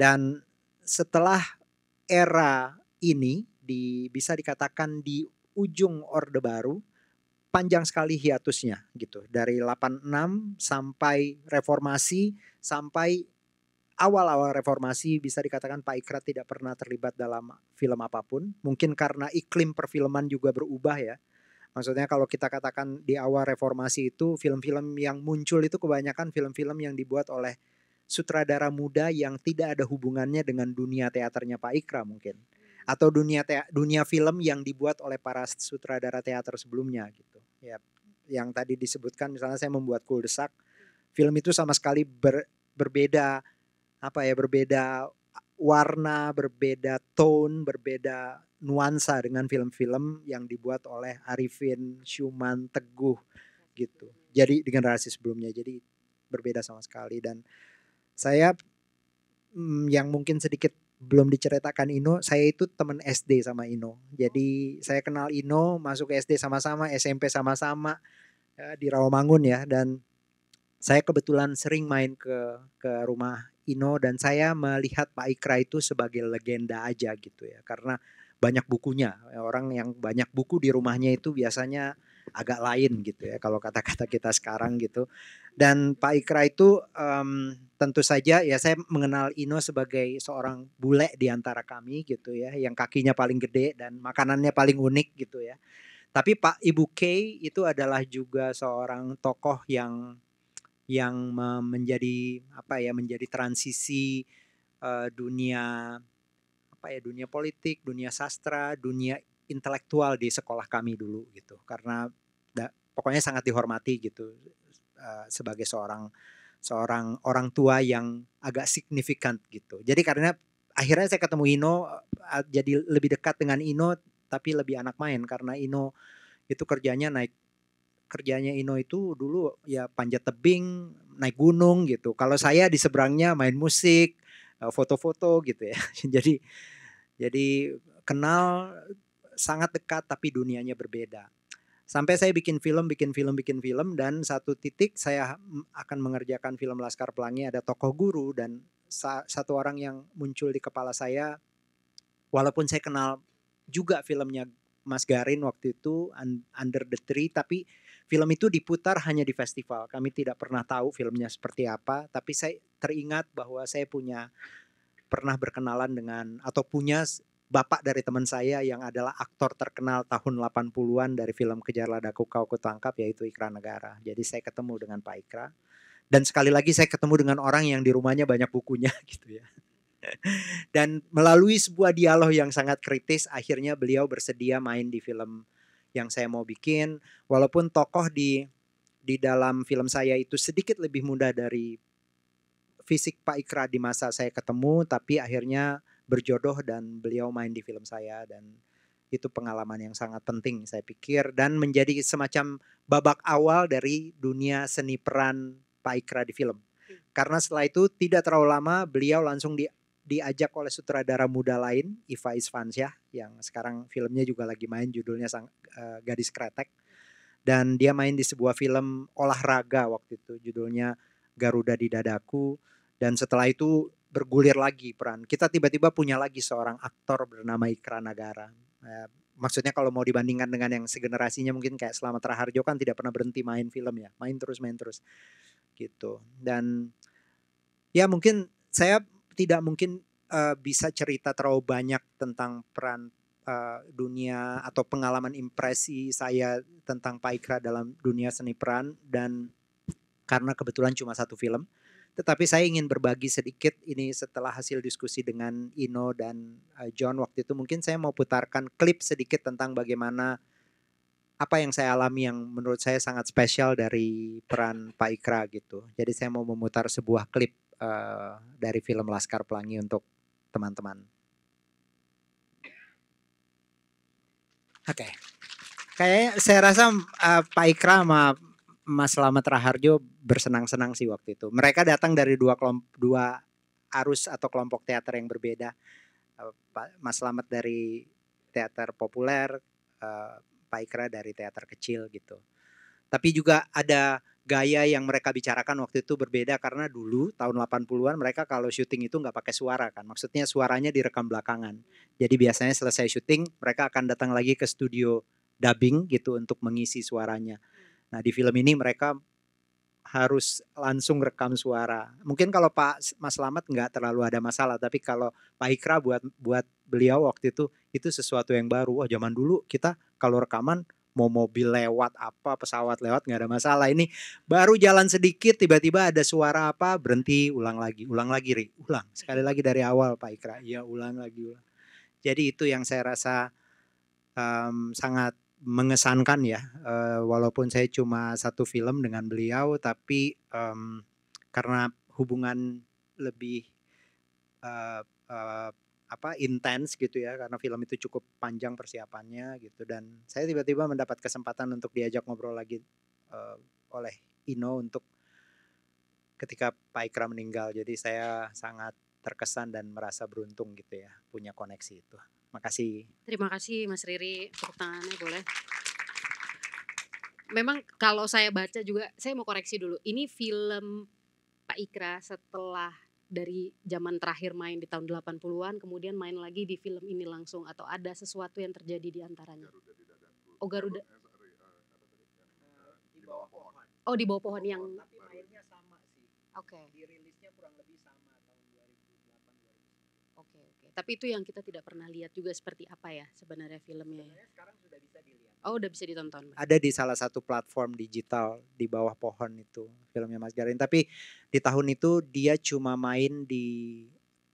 Dan setelah era ini di bisa dikatakan di ujung Orde Baru panjang sekali hiatusnya gitu dari 86 sampai reformasi sampai awal-awal reformasi bisa dikatakan Pak Ikrat tidak pernah terlibat dalam film apapun mungkin karena iklim perfilman juga berubah ya maksudnya kalau kita katakan di awal reformasi itu film-film yang muncul itu kebanyakan film-film yang dibuat oleh sutradara muda yang tidak ada hubungannya dengan dunia teaternya Pak Ikra mungkin atau dunia te dunia film yang dibuat oleh para sutradara teater sebelumnya gitu ya yang tadi disebutkan misalnya saya membuat kuldesak film itu sama sekali ber, berbeda apa ya berbeda warna berbeda tone berbeda nuansa dengan film-film yang dibuat oleh Arifin, Schumann, Teguh gitu. Jadi di generasi sebelumnya jadi berbeda sama sekali dan saya mm, yang mungkin sedikit belum diceritakan Ino, saya itu teman SD sama Ino. Jadi saya kenal Ino, masuk SD sama-sama, SMP sama-sama ya, di Rawamangun ya dan saya kebetulan sering main ke ke rumah Ino dan saya melihat Pak Ikra itu sebagai legenda aja gitu ya karena banyak bukunya. Orang yang banyak buku di rumahnya itu biasanya agak lain gitu ya kalau kata-kata kita sekarang gitu. Dan Pak Ikra itu um, tentu saja ya saya mengenal Ino sebagai seorang bule di antara kami gitu ya, yang kakinya paling gede dan makanannya paling unik gitu ya. Tapi Pak Ibu K itu adalah juga seorang tokoh yang yang menjadi apa ya menjadi transisi uh, dunia apa ya dunia politik, dunia sastra, dunia intelektual di sekolah kami dulu gitu. Karena da, pokoknya sangat dihormati gitu Eh, sebagai seorang seorang orang tua yang agak signifikan gitu. Jadi karena akhirnya saya ketemu Ino eh, eh, jadi lebih dekat dengan Ino tapi lebih anak main karena Ino itu kerjanya naik kerjanya Ino itu dulu ya panjat tebing, naik gunung gitu. Kalau saya di seberangnya main musik, foto-foto gitu ya. jadi jadi kenal sangat dekat tapi dunianya berbeda sampai saya bikin film, bikin film, bikin film dan satu titik saya akan mengerjakan film Laskar Pelangi ada tokoh guru dan sa satu orang yang muncul di kepala saya walaupun saya kenal juga filmnya Mas Garin waktu itu Under the Tree tapi film itu diputar hanya di festival. Kami tidak pernah tahu filmnya seperti apa tapi saya teringat bahwa saya punya pernah berkenalan dengan atau punya bapak dari teman saya yang adalah aktor terkenal tahun 80-an dari film Kejar Ladaku Kau Kutangkap yaitu Ikra Negara. Jadi saya ketemu dengan Pak Ikra dan sekali lagi saya ketemu dengan orang yang di rumahnya banyak bukunya gitu ya. Dan melalui sebuah dialog yang sangat kritis akhirnya beliau bersedia main di film yang saya mau bikin walaupun tokoh di di dalam film saya itu sedikit lebih muda dari fisik Pak Ikra di masa saya ketemu tapi akhirnya berjodoh dan beliau main di film saya dan itu pengalaman yang sangat penting saya pikir dan menjadi semacam babak awal dari dunia seni peran Pak Ikra di film. Karena setelah itu tidak terlalu lama beliau langsung di, diajak oleh sutradara muda lain Iva Isfansyah yang sekarang filmnya juga lagi main judulnya Sang, uh, Gadis Kretek. Dan dia main di sebuah film olahraga waktu itu judulnya Garuda di Dadaku dan setelah itu bergulir lagi peran. Kita tiba-tiba punya lagi seorang aktor bernama Ikra Nagara. Ya, maksudnya kalau mau dibandingkan dengan yang segenerasinya mungkin kayak Slamet Raharjo kan tidak pernah berhenti main film ya, main terus main terus gitu. Dan ya mungkin saya tidak mungkin uh, bisa cerita terlalu banyak tentang peran uh, dunia atau pengalaman impresi saya tentang Pak Ikra dalam dunia seni peran dan karena kebetulan cuma satu film tetapi saya ingin berbagi sedikit ini setelah hasil diskusi dengan Ino dan eh, John waktu itu mungkin saya mau putarkan klip sedikit tentang bagaimana apa yang saya alami yang menurut saya sangat spesial dari peran Pak Ikra gitu. Jadi saya mau memutar sebuah klip uh, dari film Laskar Pelangi untuk teman-teman. Oke. Okay. Kayaknya saya rasa uh, Pak Ikra sama Mas Selamat Raharjo bersenang-senang sih waktu itu. Mereka datang dari dua kelompok dua arus atau kelompok teater yang berbeda. Eh, Mas Selamat dari teater populer, eh, Pak Ikra dari teater kecil gitu. Tapi juga ada gaya yang mereka bicarakan waktu itu berbeda karena dulu tahun 80-an mereka kalau syuting itu nggak pakai suara kan. Maksudnya suaranya direkam belakangan. Jadi biasanya selesai syuting mereka akan datang lagi ke studio dubbing gitu untuk mengisi suaranya. Nah di film ini mereka harus langsung rekam suara. Mungkin kalau Pak Mas Slamet nggak terlalu ada masalah, tapi kalau Pak Ikra buat buat beliau waktu itu itu sesuatu yang baru. Wah oh, zaman dulu kita kalau rekaman mau mobil lewat apa pesawat lewat nggak ada masalah. Ini baru jalan sedikit tiba-tiba ada suara apa berhenti ulang lagi ulang lagi ri ulang sekali lagi dari awal Pak Ikra ya ulang lagi ulang. Jadi itu yang saya rasa um, sangat mengesankan ya uh, walaupun saya cuma satu film dengan beliau tapi um, karena hubungan lebih uh, uh, apa intens gitu ya karena film itu cukup panjang persiapannya gitu dan saya tiba-tiba mendapat kesempatan untuk diajak ngobrol lagi uh, oleh Ino untuk ketika Pak Ikram meninggal jadi saya sangat terkesan dan merasa beruntung gitu ya punya koneksi itu. Makasih. Terima kasih Mas Riri. Tepuk tangannya boleh. Memang kalau saya baca juga, saya mau koreksi dulu. Ini film Pak Ikra setelah dari zaman terakhir main di tahun 80-an, kemudian main lagi di film ini langsung atau ada sesuatu yang terjadi di antaranya? Oh Garuda. Oh di bawah pohon yang. Tapi mainnya sama sih. Oke. Okay. Tapi itu yang kita tidak pernah lihat juga seperti apa ya sebenarnya filmnya. Sebenarnya sekarang sudah bisa dilihat. Oh, udah bisa ditonton. Ada di salah satu platform digital di bawah pohon itu filmnya Mas Garin. Tapi di tahun itu dia cuma main di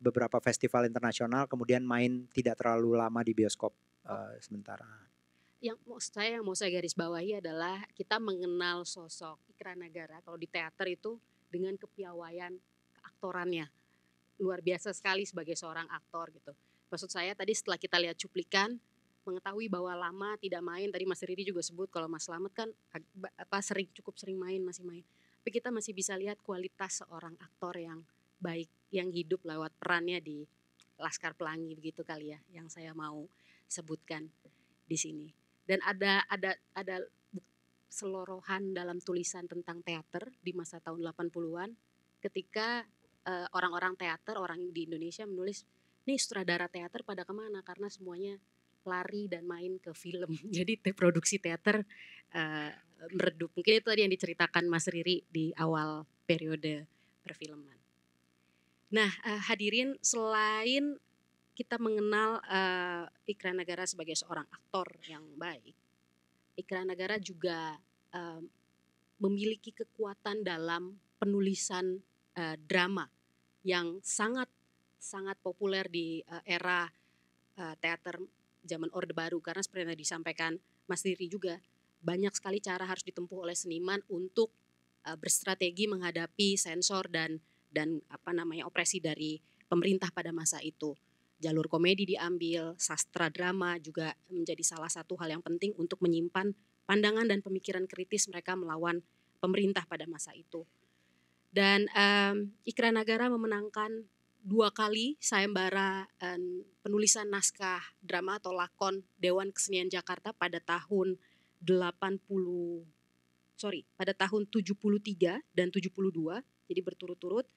beberapa festival internasional, kemudian main tidak terlalu lama di bioskop oh. uh, sementara. Yang mau saya yang mau saya garis bawahi adalah kita mengenal sosok Ikra Nagara kalau di teater itu dengan kepiawaian aktorannya luar biasa sekali sebagai seorang aktor gitu. Maksud saya tadi setelah kita lihat cuplikan mengetahui bahwa lama tidak main tadi Mas Riri juga sebut kalau Mas Slamet kan apa sering cukup sering main masih main. Tapi kita masih bisa lihat kualitas seorang aktor yang baik yang hidup lewat perannya di Laskar Pelangi begitu kali ya yang saya mau sebutkan di sini. Dan ada ada ada selorohan dalam tulisan tentang teater di masa tahun 80-an ketika Eh, orang-orang uh, teater orang di Indonesia menulis ini sutradara teater pada kemana karena semuanya lari dan main ke film jadi te produksi teater uh, meredup mungkin itu tadi yang diceritakan Mas Riri di awal periode perfilman. Nah uh, hadirin selain kita mengenal uh, Ikra Negara sebagai seorang aktor yang baik, Ikra Negara juga uh, memiliki kekuatan dalam penulisan uh, drama yang sangat sangat populer di uh, era uh, teater zaman Orde Baru karena seperti yang disampaikan Mas Diri juga banyak sekali cara harus ditempuh oleh seniman untuk uh, berstrategi menghadapi sensor dan dan apa namanya opresi dari pemerintah pada masa itu. Jalur komedi diambil, sastra drama juga menjadi salah satu hal yang penting untuk menyimpan pandangan dan pemikiran kritis mereka melawan pemerintah pada masa itu. Dan um, Ikra Nagara memenangkan dua kali sayembara um, penulisan naskah drama atau lakon Dewan Kesenian Jakarta pada tahun 80 sorry pada tahun 73 dan 72 jadi berturut-turut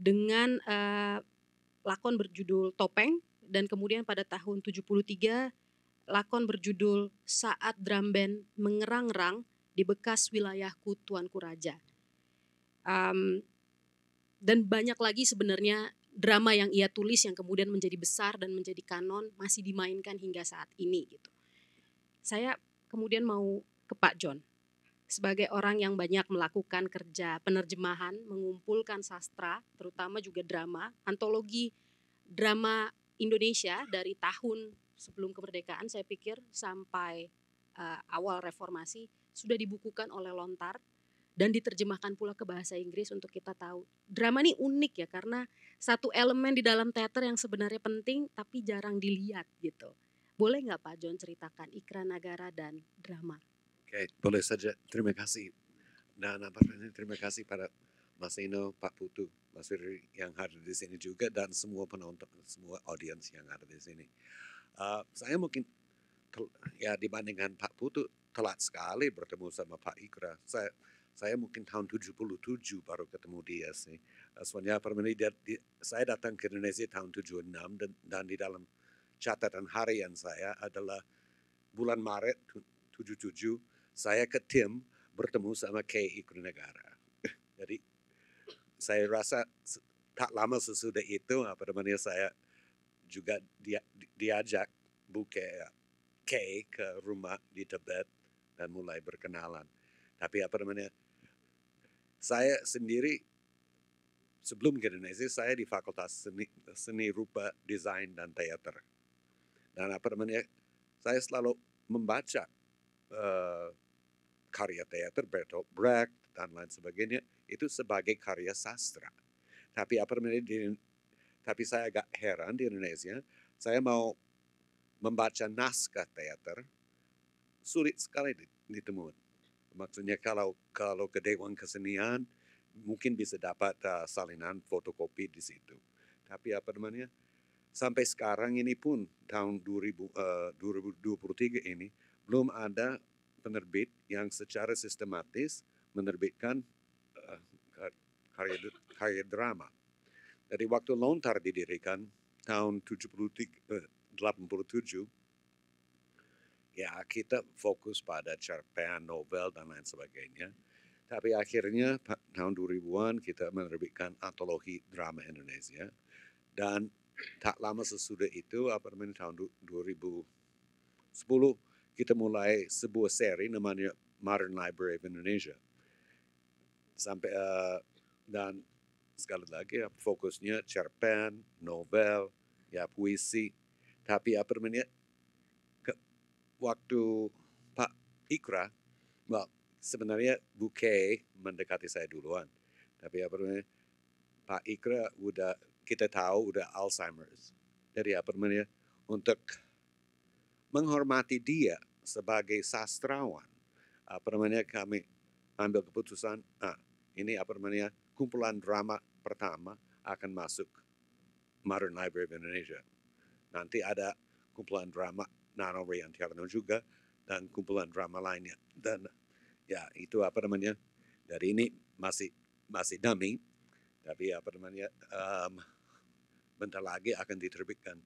dengan uh, lakon berjudul Topeng dan kemudian pada tahun 73 lakon berjudul Saat Dramben Mengerang-Rang di bekas wilayahku Tuanku Raja um, dan banyak lagi sebenarnya drama yang ia tulis yang kemudian menjadi besar dan menjadi kanon masih dimainkan hingga saat ini gitu. Saya kemudian mau ke Pak John sebagai orang yang banyak melakukan kerja penerjemahan, mengumpulkan sastra, terutama juga drama, antologi drama Indonesia dari tahun sebelum kemerdekaan saya pikir sampai uh, awal reformasi sudah dibukukan oleh Lontar dan diterjemahkan pula ke bahasa Inggris untuk kita tahu. Drama ini unik ya karena satu elemen di dalam teater yang sebenarnya penting tapi jarang dilihat gitu. Boleh nggak Pak John ceritakan Ikra Nagara dan drama? Oke, boleh saja. Terima kasih. Nah, nah terima kasih pada Mas Eno, Pak Putu, Mas Firri yang hadir di sini juga dan semua penonton, semua audiens yang ada di sini. Uh, saya mungkin ya dibandingkan Pak Putu telat sekali bertemu sama Pak Ikra. Saya saya mungkin tahun 77 baru ketemu dia sih. Eh, soalnya permainan dia, saya datang ke Indonesia tahun 76 dan, dan di dalam catatan harian saya adalah bulan Maret 77 saya ke Tim bertemu sama KI Negara. Jadi saya rasa tak lama sesudah itu apa namanya saya juga dia, diajak buke K ke rumah di Tibet dan mulai berkenalan. Tapi apa namanya saya sendiri sebelum ke Indonesia saya di Fakultas Seni, Seni Rupa, Desain dan Teater. Dan apa namanya? Saya selalu membaca uh, karya teater Bertolt Brecht dan lain sebagainya itu sebagai karya sastra. Tapi apa namanya? Di, tapi saya agak heran di Indonesia. Saya mau membaca naskah teater sulit sekali ditemui maksudnya kalau kalau ke Dewan Kesenian mungkin bisa dapat uh, salinan fotokopi di situ. Tapi apa namanya? Sampai sekarang ini pun tahun 2000, uh, 2023 ini belum ada penerbit yang secara sistematis menerbitkan uh, karya karya drama. Dari waktu Lontar didirikan tahun 73 uh, 87 ya kita fokus pada cerpen, novel dan lain sebagainya. Tapi akhirnya tahun 2000-an kita menerbitkan antologi drama Indonesia dan tak lama sesudah itu apa namanya tahun 2010 kita mulai sebuah seri namanya Modern Library of Indonesia. Sampai uh, dan sekali lagi fokusnya cerpen, novel, ya puisi. Tapi apa namanya waktu Pak Ikra, well, sebenarnya Buke mendekati saya duluan. Tapi apa namanya, Pak Ikra udah kita tahu udah Alzheimer's. Dari apa namanya, untuk menghormati dia sebagai sastrawan, apa namanya kami ambil keputusan, ah, ini apa namanya, kumpulan drama pertama akan masuk Modern Library of Indonesia. Nanti ada kumpulan drama Nano Rian Tiarno juga dan kumpulan drama lainnya dan ya itu apa namanya dari ini masih masih dummy tapi apa namanya um, bentar lagi akan diterbitkan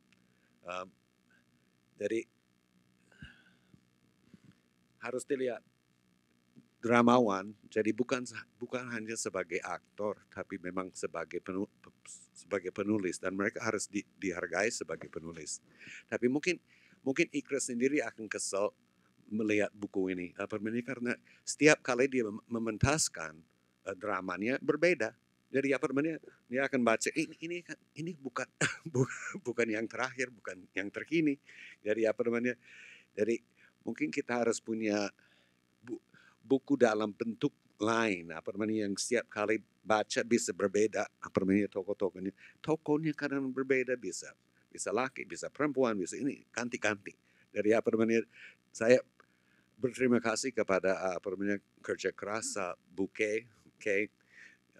um, jadi harus dilihat dramawan jadi bukan bukan hanya sebagai aktor tapi memang sebagai penu, sebagai penulis dan mereka harus di, dihargai sebagai penulis tapi mungkin Mungkin Ikra sendiri akan kesel melihat buku ini apa ini karena setiap kali dia mementaskan uh, dramanya berbeda. Jadi apa namanya dia akan baca ini ini kan, ini bukan bukan yang terakhir, bukan yang terkini. Jadi apa namanya? Jadi mungkin kita harus punya bu, buku dalam bentuk lain apa namanya yang setiap kali baca bisa berbeda apa namanya toko-tokonya tokonya kadang berbeda bisa bisa laki, bisa perempuan, bisa ini, ganti-ganti. Dari apa namanya saya berterima kasih kepada ah, apa namanya kerja keras Buke, Buke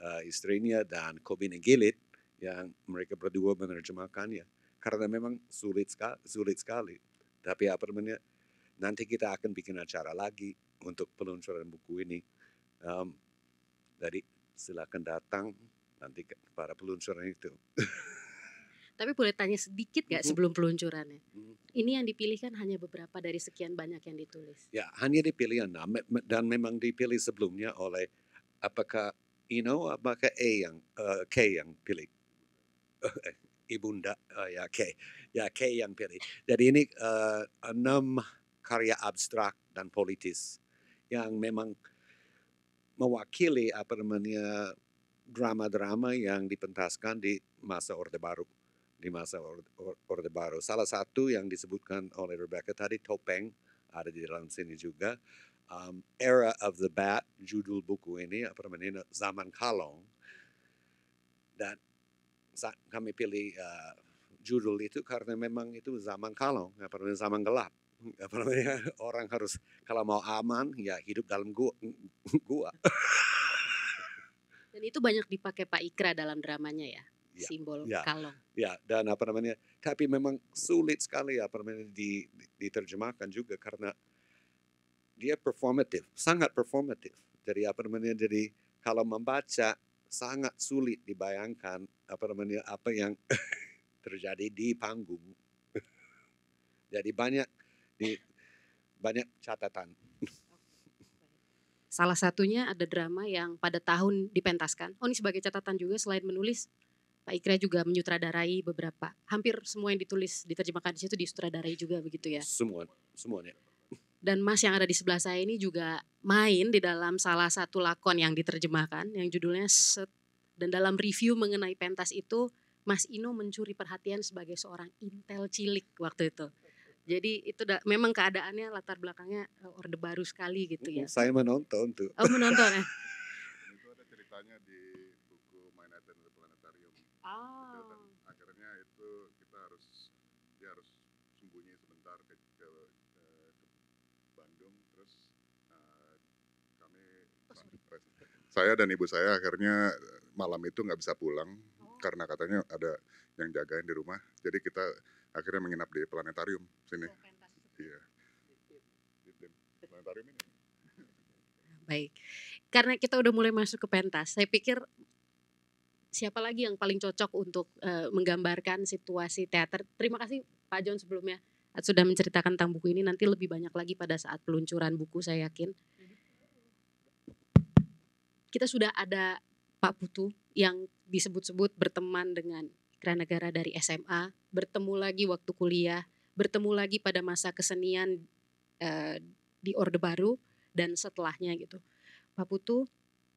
uh, istrinya dan Kobin Gilit yang mereka berdua menerjemahkannya. Karena memang sulit sekali, sulit sekali. Tapi namanya nanti kita akan bikin acara lagi untuk peluncuran buku ini. Um, jadi silakan datang nanti para peluncuran itu. Tapi boleh tanya sedikit nggak hmm. sebelum peluncurannya? Hmm. Ini yang dipilih kan hanya beberapa dari sekian banyak yang ditulis. Ya, hanya dipilih enam dan memang dipilih sebelumnya oleh apakah Ino apakah E yang uh, K yang pilih? Eh, eh, ibunda uh, ya K ya K yang pilih. Jadi ini uh, enam karya abstrak dan politis yang memang mewakili apa namanya drama-drama yang dipentaskan di masa Orde Baru di masa Orde Baru. Salah satu yang disebutkan oleh Rebecca tadi, topeng, ada di dalam sini juga. Um, Era of the Bat, judul buku ini, apa namanya, Zaman Kalong. Dan kami pilih uh, judul itu karena memang itu zaman kalong, apa namanya, zaman gelap. Apa namanya, orang harus kalau mau aman ya hidup dalam gua. gua. Dan itu banyak dipakai Pak Ikra dalam dramanya ya? ya, simbol ya, kalong. Ya, dan apa namanya? Tapi memang sulit sekali apa namanya di, diterjemahkan juga karena dia performatif, sangat performatif. Jadi apa namanya? Jadi kalau membaca sangat sulit dibayangkan apa namanya apa yang terjadi di panggung. Jadi banyak di banyak catatan. Salah satunya ada drama yang pada tahun dipentaskan. Oh ini sebagai catatan juga selain menulis, Pak Ikra juga menyutradarai beberapa. Hampir semua yang ditulis diterjemahkan di situ disutradarai juga begitu ya. Semua, semuanya. Dan Mas yang ada di sebelah saya ini juga main di dalam salah satu lakon yang diterjemahkan yang judulnya Set. Dan dalam review mengenai pentas itu Mas Ino mencuri perhatian sebagai seorang intel cilik waktu itu. Jadi itu da, memang keadaannya latar belakangnya eh, orde baru sekali gitu ya. Saya menonton tuh. Oh menonton ya. itu ada ceritanya di ah. akhirnya itu kita harus dia harus sembunyi sebentar ke ke, ke, ke Bandung terus uh, kami oh, saya dan ibu saya akhirnya eh, malam itu nggak bisa pulang oh. karena katanya ada yang jagain di rumah jadi kita akhirnya menginap di planetarium sini oh, iya planetarium ini baik karena kita udah mulai masuk ke pentas saya pikir siapa lagi yang paling cocok untuk uh, menggambarkan situasi teater. Terima kasih Pak John sebelumnya sudah menceritakan tentang buku ini. Nanti lebih banyak lagi pada saat peluncuran buku saya yakin. Kita sudah ada Pak Putu yang disebut-sebut berteman dengan Negara dari SMA, bertemu lagi waktu kuliah, bertemu lagi pada masa kesenian eh, di Orde Baru dan setelahnya gitu. Pak Putu,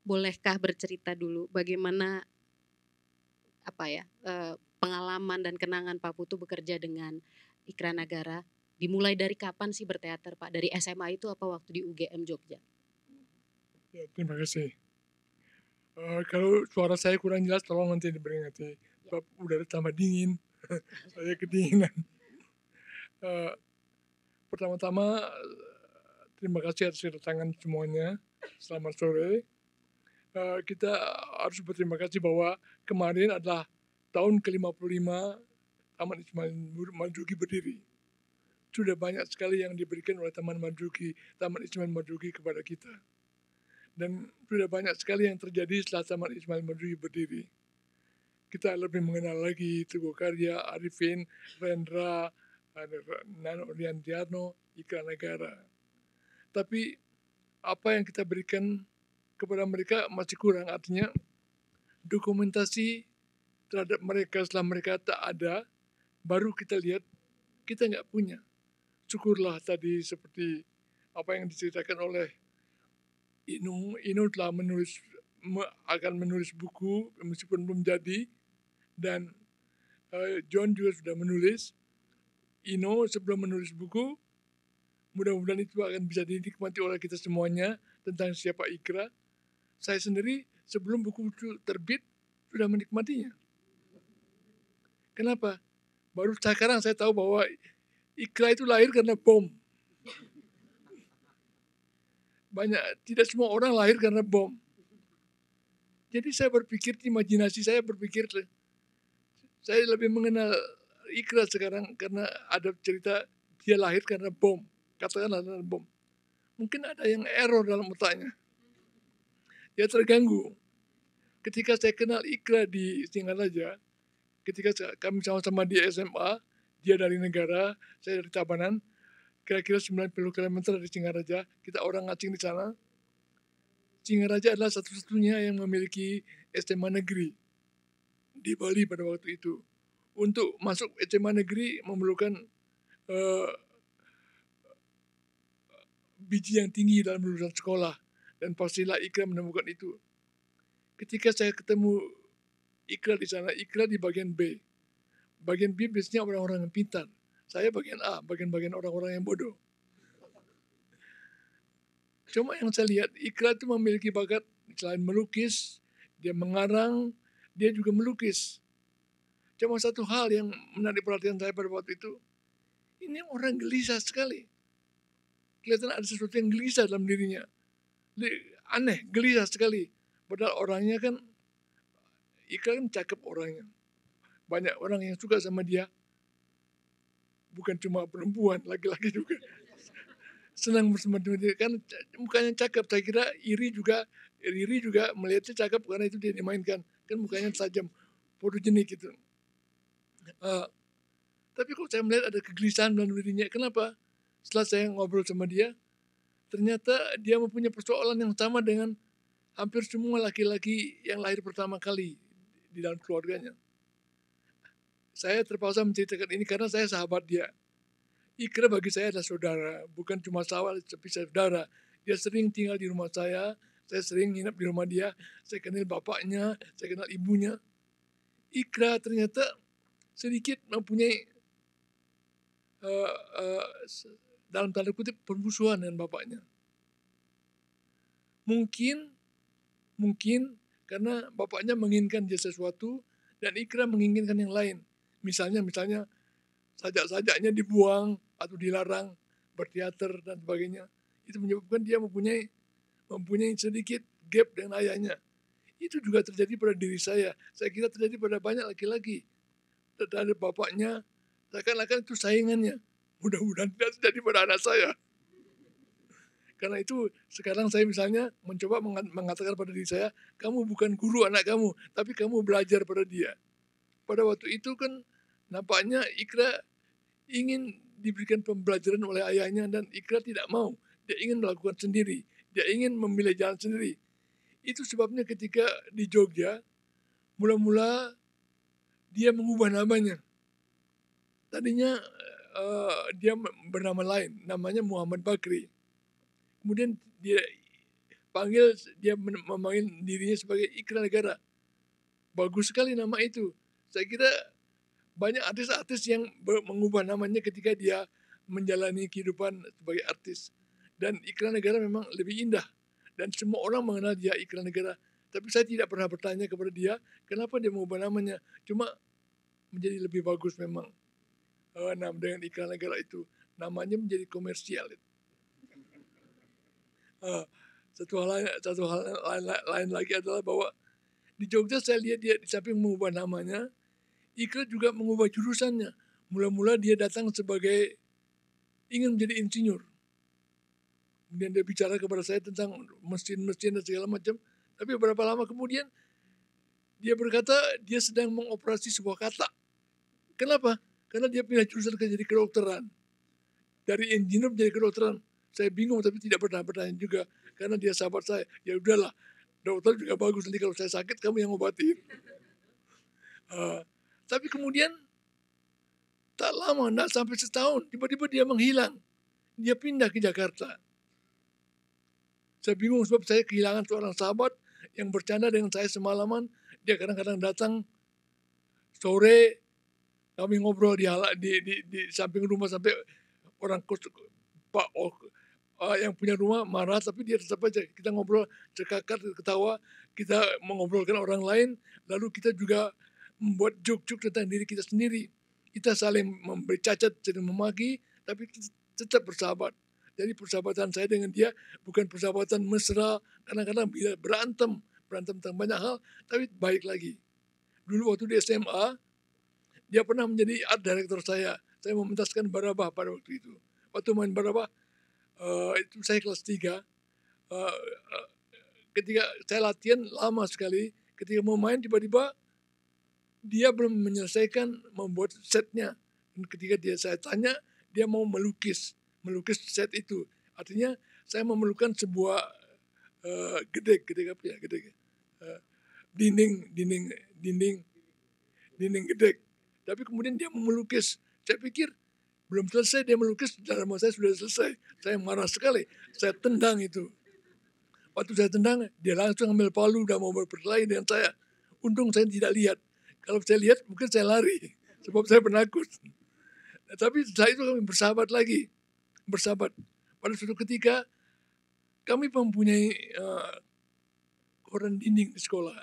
bolehkah bercerita dulu bagaimana apa ya uh, pengalaman dan kenangan Pak Putu bekerja dengan Ikra Nagara dimulai dari kapan sih berteater Pak dari SMA itu apa waktu di UGM Jogja ya terima kasih uh, kalau suara saya kurang jelas tolong nanti diperingati ya. Bab udara tambah dingin saya kedinginan uh, pertama-tama terima kasih atas kedatangan semuanya selamat sore Eh, kita harus berterima kasih bahwa kemarin adalah tahun ke-55 Taman Ismail Marzuki berdiri. Sudah banyak sekali yang diberikan oleh Taman Marzuki, Taman Ismail Marzuki kepada kita. Dan sudah banyak sekali yang terjadi setelah Taman Ismail Marzuki berdiri. Kita lebih mengenal lagi Teguh Karya, Arifin, Rendra, Nano Riantiano, Ika Negara. Tapi apa yang kita berikan kepada mereka masih kurang. Artinya dokumentasi terhadap mereka setelah mereka tak ada, baru kita lihat kita nggak punya. Syukurlah tadi seperti apa yang diceritakan oleh Inu, Inu telah menulis akan menulis buku meskipun belum jadi dan eh, John juga sudah menulis. Inu sebelum menulis buku mudah-mudahan itu akan bisa dinikmati oleh kita semuanya tentang siapa Ikra saya sendiri sebelum buku itu terbit sudah menikmatinya. Kenapa? Baru sekarang saya tahu bahwa Ikra itu lahir karena bom. Banyak tidak semua orang lahir karena bom. Jadi saya berpikir imajinasi saya berpikir saya lebih mengenal Ikra sekarang karena ada cerita dia lahir karena bom. Katakanlah karena bom. Mungkin ada yang error dalam otaknya. Ya terganggu. Ketika saya kenal Ikra di Singaraja, ketika kami sama-sama di SMA, dia dari negara, saya dari Tabanan, kira-kira 90 km dari Singaraja, kita orang asing di sana. Singaraja adalah satu-satunya yang memiliki SMA negeri di Bali pada waktu itu. Untuk masuk SMA negeri memerlukan uh, biji yang tinggi dalam lulusan sekolah. Dan pastilah Ikra menemukan itu. Ketika saya ketemu Ikra di sana, Ikra di bagian B. Bagian B biasanya orang-orang yang pintar. Saya bagian A, bagian-bagian orang-orang yang bodoh. Cuma yang saya lihat, Ikra itu memiliki bakat selain melukis, dia mengarang, dia juga melukis. Cuma satu hal yang menarik perhatian saya pada waktu itu, ini orang gelisah sekali. Kelihatan ada sesuatu yang gelisah dalam dirinya aneh, gelisah sekali. Padahal orangnya kan, ikan kan cakep orangnya. Banyak orang yang suka sama dia. Bukan cuma perempuan, laki-laki juga. Senang bersama dia. Kan mukanya cakep, saya kira iri juga, iri juga melihatnya cakep karena itu dia dimainkan. Kan mukanya tajam, fotogenik gitu. Uh, tapi kok saya melihat ada kegelisahan dalam dirinya. Kenapa? Setelah saya ngobrol sama dia, ternyata dia mempunyai persoalan yang sama dengan hampir semua laki-laki yang lahir pertama kali di dalam keluarganya. Saya terpaksa menceritakan ini karena saya sahabat dia. Ikra bagi saya adalah saudara, bukan cuma sahabat, tapi saudara. Dia sering tinggal di rumah saya, saya sering nginap di rumah dia, saya kenal bapaknya, saya kenal ibunya. Ikra ternyata sedikit mempunyai uh, uh, dalam tanda kutip permusuhan dengan bapaknya. Mungkin, mungkin karena bapaknya menginginkan dia sesuatu dan Ikram menginginkan yang lain. Misalnya, misalnya sajak-sajaknya dibuang atau dilarang berteater dan sebagainya. Itu menyebabkan dia mempunyai mempunyai sedikit gap dengan ayahnya. Itu juga terjadi pada diri saya. Saya kira terjadi pada banyak laki-laki. Terhadap bapaknya, seakan-akan itu saingannya Mudah-mudahan tidak terjadi pada anak saya. Karena itu sekarang saya misalnya mencoba mengatakan pada diri saya, kamu bukan guru anak kamu, tapi kamu belajar pada dia. Pada waktu itu kan nampaknya Ikra ingin diberikan pembelajaran oleh ayahnya dan Ikra tidak mau. Dia ingin melakukan sendiri. Dia ingin memilih jalan sendiri. Itu sebabnya ketika di Jogja, mula-mula dia mengubah namanya. Tadinya Eh, dia bernama lain, namanya Muhammad Bakri. Kemudian dia panggil dia memanggil dirinya sebagai Ikra Negara. Bagus sekali nama itu. Saya kira banyak artis-artis yang mengubah namanya ketika dia menjalani kehidupan sebagai artis. Dan Ikra Negara memang lebih indah. Dan semua orang mengenal dia Ikra Negara. Tapi saya tidak pernah bertanya kepada dia kenapa dia mengubah namanya. Cuma menjadi lebih bagus memang oh, nah, dengan iklan negara itu namanya menjadi komersial. Uh, satu hal lain, satu hal lain, lain, lain lagi adalah bahwa di Jogja saya lihat dia di samping mengubah namanya, iklan juga mengubah jurusannya. Mula-mula dia datang sebagai ingin menjadi insinyur. Kemudian dia bicara kepada saya tentang mesin-mesin dan segala macam. Tapi beberapa lama kemudian dia berkata dia sedang mengoperasi sebuah kata. Kenapa? Karena dia pindah jurusan ke jadi kedokteran. Dari insinyur menjadi kedokteran. Saya bingung tapi tidak pernah bertanya juga. Karena dia sahabat saya. Ya udahlah, dokter juga bagus. Nanti kalau saya sakit, kamu yang obatin. Uh, eh, tapi kemudian tak lama, tidak sampai setahun, tiba-tiba dia menghilang. Dia pindah ke Jakarta. Saya bingung sebab saya kehilangan seorang sahabat yang bercanda dengan saya semalaman. Dia kadang-kadang datang sore kami ngobrol di, di, di, di samping rumah sampai orang kos pak oh, uh, yang punya rumah marah tapi dia tetap aja kita ngobrol cekakak ketawa kita mengobrolkan orang lain lalu kita juga membuat juk-juk tentang diri kita sendiri kita saling memberi cacat saling memaki tapi tetap bersahabat jadi persahabatan saya dengan dia bukan persahabatan mesra kadang-kadang bila berantem berantem tentang banyak hal tapi baik lagi dulu waktu di SMA dia pernah menjadi art director saya. Saya mementaskan Barabah pada waktu itu. Waktu main Barabah, uh, itu saya kelas 3. Uh, uh, ketika saya latihan lama sekali, ketika mau main tiba-tiba dia belum menyelesaikan membuat setnya. Dan ketika dia saya tanya, dia mau melukis, melukis set itu. Artinya saya memerlukan sebuah uh, gede, gede apa ya, gede. Uh, dinding, dinding, dinding, dinding gede tapi kemudian dia melukis. Saya pikir belum selesai dia melukis dalam saya sudah selesai. Saya marah sekali. Saya tendang itu. Waktu saya tendang, dia langsung ambil palu dan mau berkelahi dengan saya. Untung saya tidak lihat. Kalau saya lihat, mungkin saya lari. Sebab saya penakut. Nah, tapi saya itu kami bersahabat lagi. Bersahabat. Pada suatu ketika, kami mempunyai uh, koran dinding di sekolah.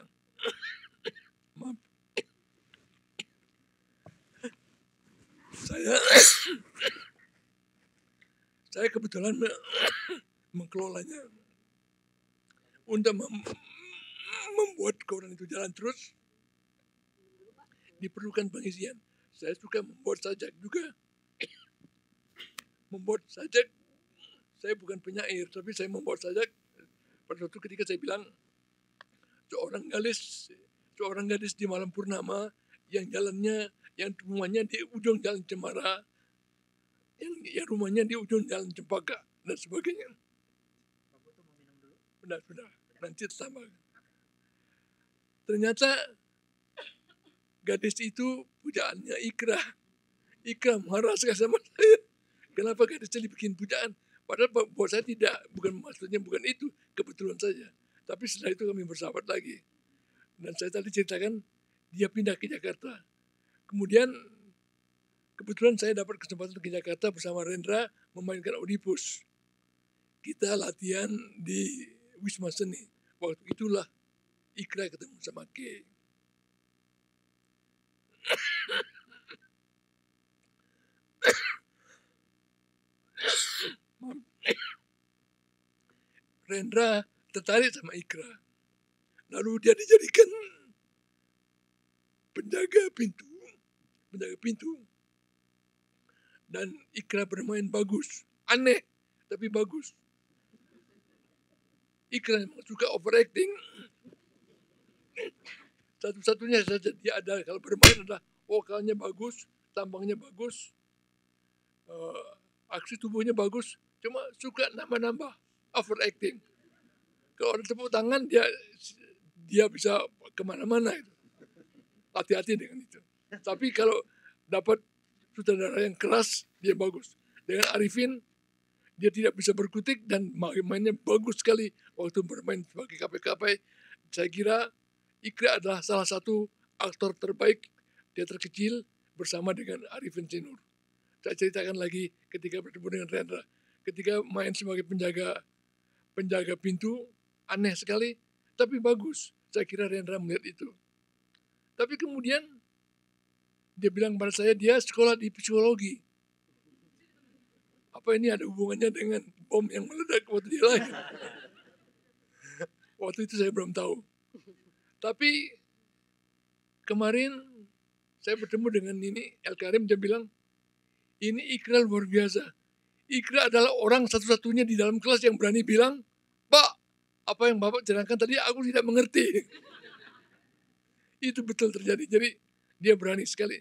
saya saya kebetulan mengkelolanya untuk mem membuat koran itu jalan terus diperlukan pengisian saya suka membuat sajak juga membuat sajak saya bukan penyair tapi saya membuat sajak pada waktu ketika saya bilang seorang gadis seorang gadis di malam purnama yang jalannya yang rumahnya di ujung jalan Cemara, yang, yang rumahnya di ujung jalan Cempaka, dan sebagainya. Benar-benar, Nanti sama. Ternyata gadis itu pujaannya Ikra. Ikra marah sekali sama saya. Kenapa gadisnya dibikin pujaan? Padahal buat saya tidak, bukan maksudnya bukan itu, kebetulan saja. Tapi setelah itu kami bersahabat lagi. Dan saya tadi ceritakan, dia pindah ke Jakarta. Kemudian kebetulan saya dapat kesempatan ke Jakarta bersama Rendra memainkan Oedipus. Kita latihan di Wisma Seni. Waktu itulah Ikra ketemu sama K. Rendra tertarik sama Ikra. Lalu dia dijadikan penjaga pintu penjaga pintu. Dan Ikra bermain bagus. Aneh, tapi bagus. Ikra memang suka overacting. Satu-satunya saja dia ada kalau bermain adalah vokalnya bagus, tambangnya bagus, uh, aksi tubuhnya bagus, cuma suka nambah-nambah overacting. Kalau ada tepuk tangan dia dia bisa kemana-mana itu. Hati-hati dengan itu. Tapi kalau dapat sutradara yang keras, dia bagus. Dengan Arifin, dia tidak bisa berkutik dan mainnya bagus sekali waktu bermain sebagai KPKP. Saya kira Ikra adalah salah satu aktor terbaik teater kecil bersama dengan Arifin Sinur. Saya ceritakan lagi ketika bertemu dengan Rendra. Ketika main sebagai penjaga penjaga pintu, aneh sekali, tapi bagus. Saya kira Rendra melihat itu. Tapi kemudian dia bilang kepada saya, dia sekolah di psikologi. Apa ini ada hubungannya dengan bom yang meledak waktu dia lahir? waktu itu saya belum tahu. Tapi kemarin saya bertemu dengan ini El Karim dia bilang ini Ikra luar biasa. Ikra adalah orang satu-satunya di dalam kelas yang berani bilang, Pak, apa yang Bapak jelaskan tadi aku tidak mengerti. itu betul terjadi. Jadi dia berani sekali.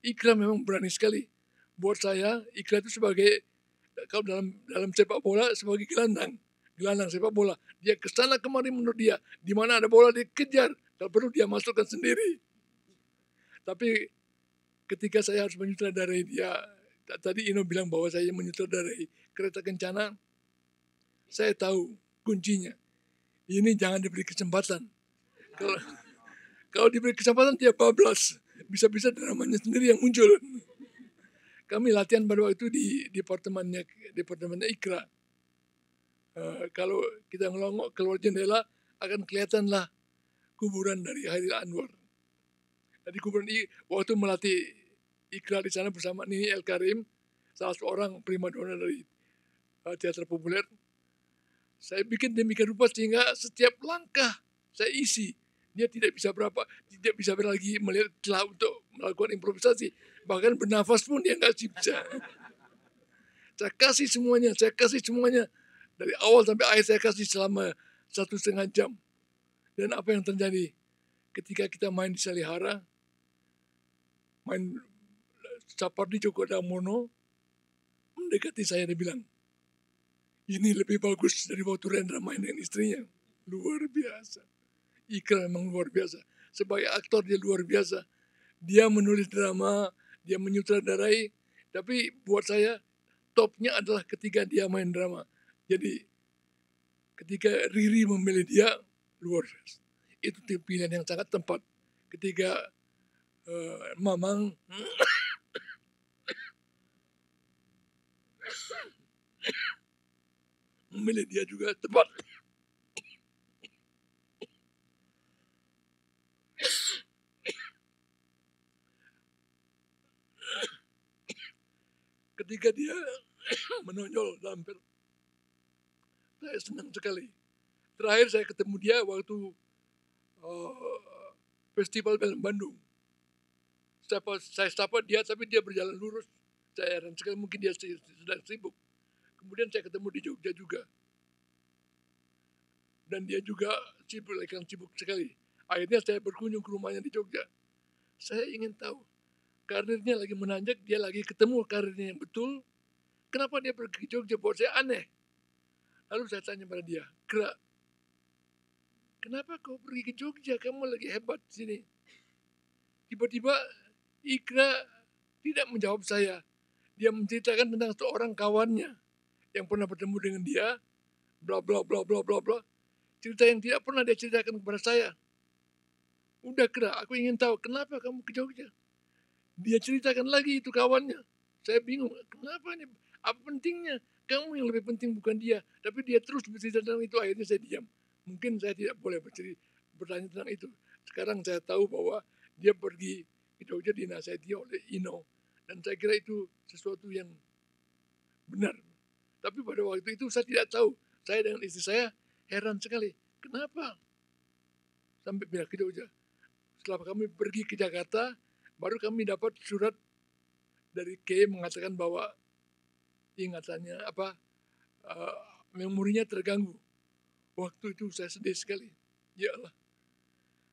Ikra memang berani sekali. Buat saya, Ikra itu sebagai, kalau dalam dalam sepak bola, sebagai gelandang. Gelandang sepak bola. Dia ke sana kemari menurut dia. Di mana ada bola, dia kejar. Kalau perlu, dia masukkan sendiri. Tapi ketika saya harus menyutradarai dia, tadi Ino bilang bahwa saya menyutradarai kereta kencana, saya tahu kuncinya. Ini jangan diberi kesempatan. Kalau kalau diberi kesempatan dia bablas bisa-bisa dramanya sendiri yang muncul. Kami latihan pada waktu itu di departemennya departemennya Ikra. Uh, kalau kita ngelongok keluar jendela akan kelihatanlah kuburan dari Hairil Anwar. Jadi kuburan I, waktu melatih Ikra di sana bersama Nini El Karim, salah seorang prima donna dari uh, teater populer. Saya bikin demikian rupa sehingga setiap langkah saya isi dia tidak bisa berapa, tidak bisa lagi melihat celah untuk melakukan improvisasi. Bahkan bernafas pun dia nggak bisa. saya kasih semuanya, saya kasih semuanya. Dari awal sampai akhir saya kasih selama satu setengah jam. Dan apa yang terjadi? Ketika kita main di Salihara, main di Joko Damono, mendekati saya dia bilang, ini lebih bagus dari waktu Rendra main dengan istrinya. Luar biasa iklan memang luar biasa. Sebagai aktor dia luar biasa. Dia menulis drama, dia menyutradarai, tapi buat saya topnya adalah ketika dia main drama. Jadi ketika Riri memilih dia, luar biasa. Itu pilihan yang sangat tepat. Ketika uh, Mamang memilih dia juga tepat. ketika dia menonjol dalam film. Saya senang sekali. Terakhir saya ketemu dia waktu uh, festival film Bandung. Saya saya sapa dia tapi dia berjalan lurus. Saya heran sekali mungkin dia sedang sibuk. Kemudian saya ketemu di Jogja juga. Dan dia juga sibuk, sibuk sekali. Akhirnya saya berkunjung ke rumahnya di Jogja. Saya ingin tahu karirnya lagi menanjak, dia lagi ketemu karirnya yang betul. Kenapa dia pergi ke Jogja? Buat saya aneh. Lalu saya tanya pada dia, Kera, kenapa kau pergi ke Jogja? Kamu lagi hebat di sini. Tiba-tiba Ikra tidak menjawab saya. Dia menceritakan tentang seorang kawannya yang pernah bertemu dengan dia, bla bla bla bla bla bla. Cerita yang tidak pernah dia ceritakan kepada saya. Udah kira, aku ingin tahu kenapa kamu ke Jogja. Dia ceritakan lagi itu kawannya. Saya bingung, kenapa nih? Apa pentingnya? Kamu yang lebih penting bukan dia. Tapi dia terus bercerita tentang itu, akhirnya saya diam. Mungkin saya tidak boleh bercerita, bertanya tentang itu. Sekarang saya tahu bahwa dia pergi, itu saja dinasihati oleh Ino. Dan saya kira itu sesuatu yang benar. Tapi pada waktu itu saya tidak tahu. Saya dengan istri saya heran sekali. Kenapa? Sampai bilang ke aja. Setelah kami pergi ke Jakarta, Baru kami dapat surat dari K mengatakan bahwa ingatannya apa uh, memorinya terganggu. Waktu itu saya sedih sekali. Ya Allah.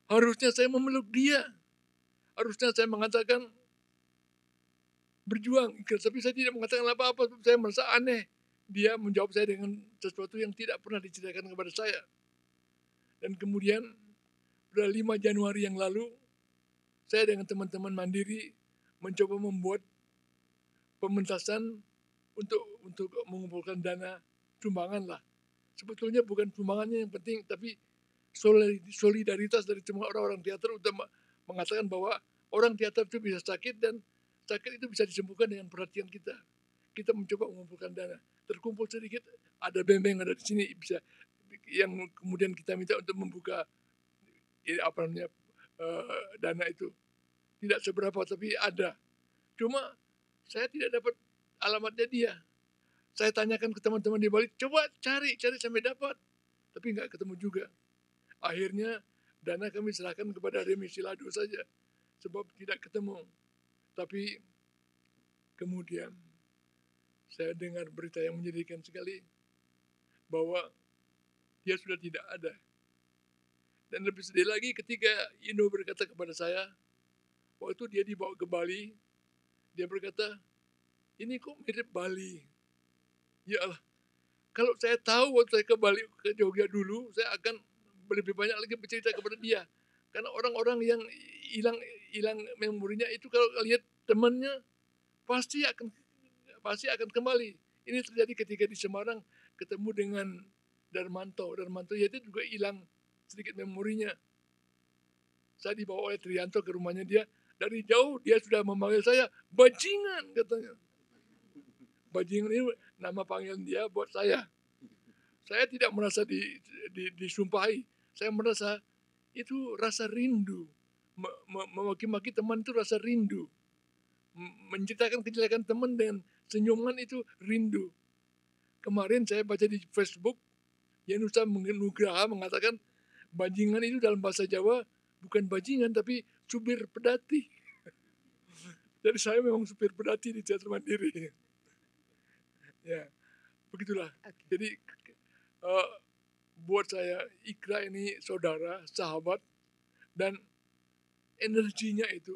Harusnya saya memeluk dia. Harusnya saya mengatakan berjuang. Tapi saya tidak mengatakan apa-apa. Saya merasa aneh. Dia menjawab saya dengan sesuatu yang tidak pernah diceritakan kepada saya. Dan kemudian, pada 5 Januari yang lalu, saya dengan teman-teman mandiri mencoba membuat pementasan untuk untuk mengumpulkan dana sumbangan lah. Sebetulnya bukan sumbangannya yang penting, tapi solidaritas dari semua orang-orang teater untuk mengatakan bahwa orang teater itu bisa sakit dan sakit itu bisa disembuhkan dengan perhatian kita. Kita mencoba mengumpulkan dana. Terkumpul sedikit, ada bembeng ada di sini bisa yang kemudian kita minta untuk membuka ya, apa namanya Eh, dana itu. Tidak seberapa, tapi ada. Cuma saya tidak dapat alamatnya dia. Saya tanyakan ke teman-teman di balik, coba cari, cari sampai dapat. Tapi nggak ketemu juga. Akhirnya dana kami serahkan kepada Remisi Lado saja. Sebab tidak ketemu. Tapi kemudian saya dengar berita yang menyedihkan sekali bahwa dia sudah tidak ada dan lebih sedih lagi ketika Ino berkata kepada saya, waktu dia dibawa ke Bali, dia berkata, ini kok mirip Bali. Ya Allah, kalau saya tahu waktu saya ke Bali, ke Jogja dulu, saya akan lebih banyak lagi bercerita kepada dia. Karena orang-orang yang hilang hilang memorinya itu kalau lihat temannya pasti akan pasti akan kembali. Ini terjadi ketika di Semarang ketemu dengan Darmanto. Darmanto yaitu juga hilang sedikit memorinya. Saya dibawa oleh Trianto ke rumahnya dia. Dari jauh dia sudah memanggil saya, bajingan katanya. Bajingan ini nama panggilan dia buat saya. Saya tidak merasa di, di, disumpahi. Saya merasa itu rasa rindu. Memaki-maki teman itu rasa rindu. menciptakan kejelekan teman dengan senyuman itu rindu. Kemarin saya baca di Facebook, Yanusa Nugraha mengatakan Bajingan itu dalam bahasa Jawa bukan bajingan tapi supir pedati. Jadi saya memang supir pedati di teater mandiri. ya, begitulah. Okay. Jadi uh, buat saya Ikra ini saudara, sahabat, dan energinya itu,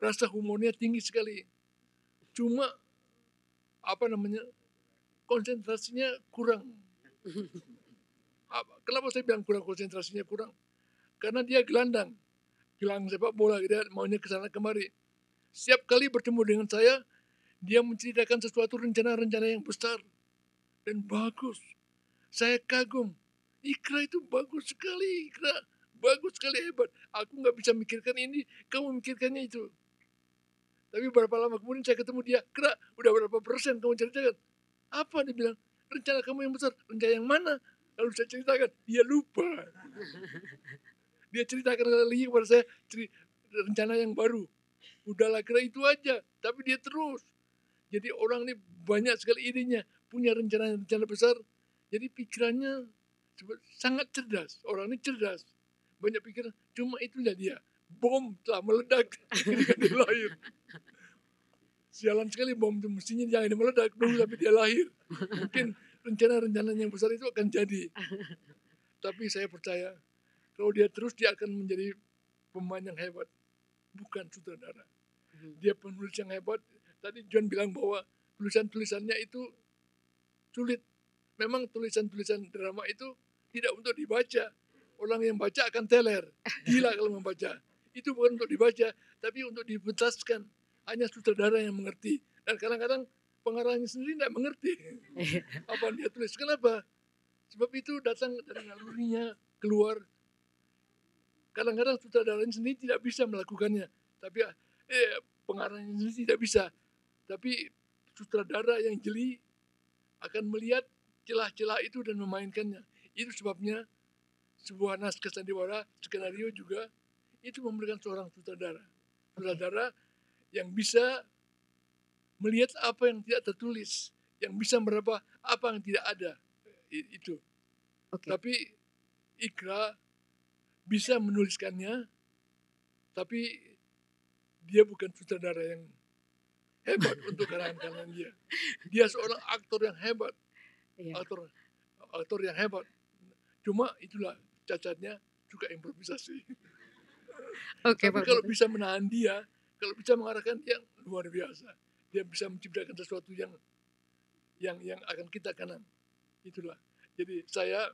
rasa humornya tinggi sekali. Cuma apa namanya konsentrasinya kurang. Kenapa saya bilang kurang konsentrasinya kurang? Karena dia gelandang. Gelang sepak bola, dia maunya ke sana kemari. Setiap kali bertemu dengan saya, dia menceritakan sesuatu rencana-rencana yang besar dan bagus. Saya kagum. Ikra itu bagus sekali, Ikra. Bagus sekali, hebat. Aku nggak bisa mikirkan ini, kamu mikirkannya itu. Tapi berapa lama kemudian saya ketemu dia, Kera, udah berapa persen kamu ceritakan? Apa dia bilang? Rencana kamu yang besar, rencana yang mana? Kalau saya ceritakan, dia lupa. Dia ceritakan lagi kepada saya ceri, rencana yang baru. Udahlah kira itu aja. Tapi dia terus. Jadi orang ini banyak sekali idenya. Punya rencana-rencana besar. Jadi pikirannya sangat cerdas. Orang ini cerdas. Banyak pikiran. Cuma itu dia. Bom telah meledak ketika dia lahir. Sialan sekali bom itu. Mestinya jangan meledak dulu tapi dia lahir. Mungkin rencana-rencana yang besar itu akan jadi. Tapi saya percaya kalau dia terus dia akan menjadi pemain yang hebat, bukan sutradara. Hmm. Dia penulis yang hebat. Tadi John bilang bahwa tulisan-tulisannya itu sulit. Memang tulisan-tulisan drama itu tidak untuk dibaca. Orang yang baca akan teler, gila kalau membaca. Itu bukan untuk dibaca, tapi untuk dibetaskan. Hanya sutradara yang mengerti. Dan kadang-kadang pengarangnya sendiri tidak mengerti apa yang dia tulis. Kenapa? Sebab itu datang dari nalurinya keluar. Kadang-kadang sutradaranya sendiri tidak bisa melakukannya. Tapi eh, pengarangnya sendiri tidak bisa. Tapi sutradara yang jeli akan melihat celah-celah itu dan memainkannya. Itu sebabnya sebuah naskah sandiwara, skenario juga itu memberikan seorang sutradara. Sutradara yang bisa melihat apa yang tidak tertulis, yang bisa meraba apa yang tidak ada. Itu. Okay. Tapi Ikra bisa menuliskannya, tapi dia bukan sutradara yang hebat untuk karangan-karangan dia. Dia seorang aktor yang hebat. Yeah. Aktor aktor yang hebat. Cuma itulah cacatnya juga improvisasi. Okay, Tapi kalau bisa menahan dia, kalau bisa mengarahkan dia ya luar biasa dia bisa menciptakan sesuatu yang yang yang akan kita kenang Itulah. Jadi saya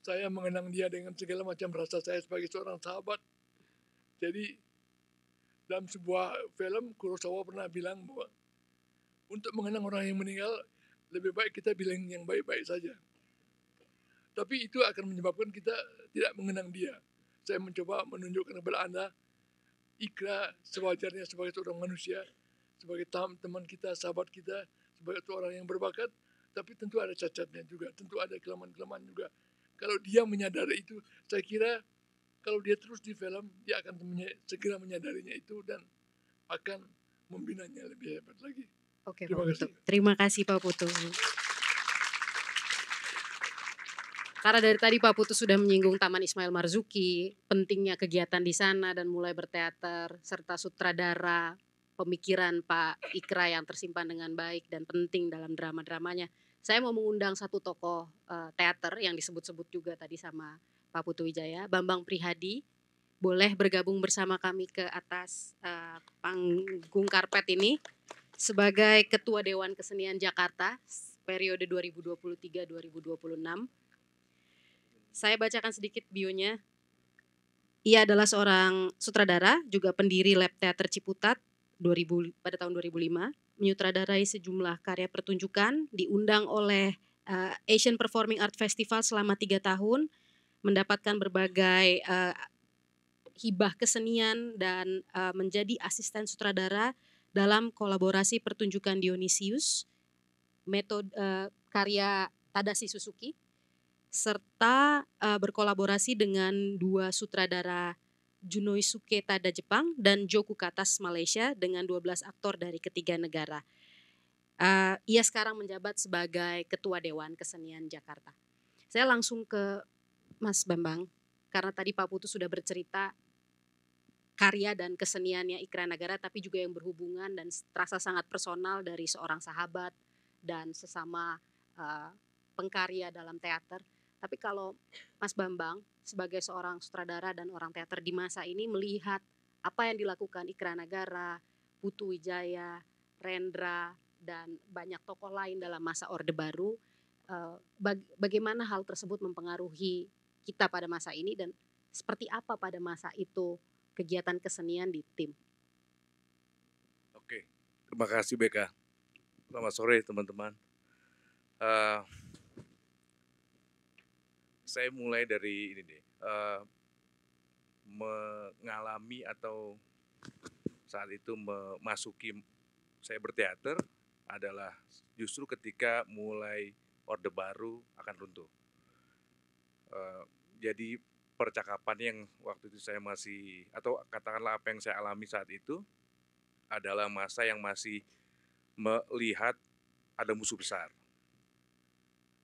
saya mengenang dia dengan segala macam rasa saya sebagai seorang sahabat. Jadi dalam sebuah film Kurosawa pernah bilang bahwa untuk mengenang orang yang meninggal lebih baik kita bilang yang baik-baik saja. Tapi itu akan menyebabkan kita tidak mengenang dia. Saya mencoba menunjukkan kepada Anda ikhlas sewajarnya sebagai seorang manusia sebagai teman kita, sahabat kita, sebagai orang yang berbakat, tapi tentu ada cacatnya juga, tentu ada kelemahan-kelemahan juga. Kalau dia menyadari itu, saya kira kalau dia terus di film, dia akan segera menyadarinya itu dan akan membinanya lebih hebat lagi. Oke, Terima Pak Putu. Kasih. Terima kasih Pak Putu. Karena dari tadi Pak Putu sudah menyinggung Taman Ismail Marzuki, pentingnya kegiatan di sana dan mulai berteater, serta sutradara, pemikiran Pak Ikra yang tersimpan dengan baik dan penting dalam drama-dramanya. Saya mau mengundang satu tokoh uh, teater yang disebut-sebut juga tadi sama Pak Putu Wijaya, Bambang Prihadi. Boleh bergabung bersama kami ke atas uh, panggung karpet ini sebagai Ketua Dewan Kesenian Jakarta periode 2023-2026. Saya bacakan sedikit bionya. Ia adalah seorang sutradara, juga pendiri Lab Teater Ciputat, 2000 pada tahun 2005 menyutradarai sejumlah karya pertunjukan, diundang oleh uh, Asian Performing Art Festival selama tiga tahun, mendapatkan berbagai uh, hibah kesenian dan uh, menjadi asisten sutradara dalam kolaborasi pertunjukan Dionysius, metode uh, karya Tadashi Suzuki, serta uh, berkolaborasi dengan dua sutradara Junoisuke Tada Jepang dan Joku Katas Malaysia dengan 12 aktor dari ketiga negara. Uh, ia sekarang menjabat sebagai Ketua Dewan Kesenian Jakarta. Saya langsung ke Mas Bambang, karena tadi Pak Putu sudah bercerita karya dan keseniannya Ikra negara, tapi juga yang berhubungan dan terasa sangat personal dari seorang sahabat dan sesama uh, pengkarya dalam teater. Tapi kalau Mas Bambang sebagai seorang sutradara dan orang teater di masa ini melihat apa yang dilakukan Ikra Nagara, Putu Wijaya, Rendra, dan banyak tokoh lain dalam masa Orde Baru, eh, bagaimana hal tersebut mempengaruhi kita pada masa ini dan seperti apa pada masa itu kegiatan kesenian di tim. Oke, terima kasih BK. Selamat sore teman-teman. Uh, saya mulai dari ini deh uh, mengalami atau saat itu memasuki saya berteater adalah justru ketika mulai orde baru akan runtuh. Uh, jadi percakapan yang waktu itu saya masih atau katakanlah apa yang saya alami saat itu adalah masa yang masih melihat ada musuh besar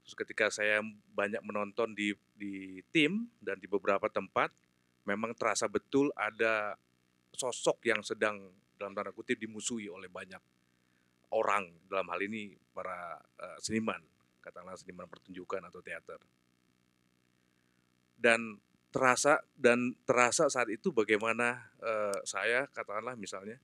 Terus ketika saya banyak menonton di di tim dan di beberapa tempat, memang terasa betul ada sosok yang sedang dalam tanda kutip dimusuhi oleh banyak orang dalam hal ini para uh, seniman, katakanlah seniman pertunjukan atau teater. Dan terasa dan terasa saat itu bagaimana uh, saya katakanlah misalnya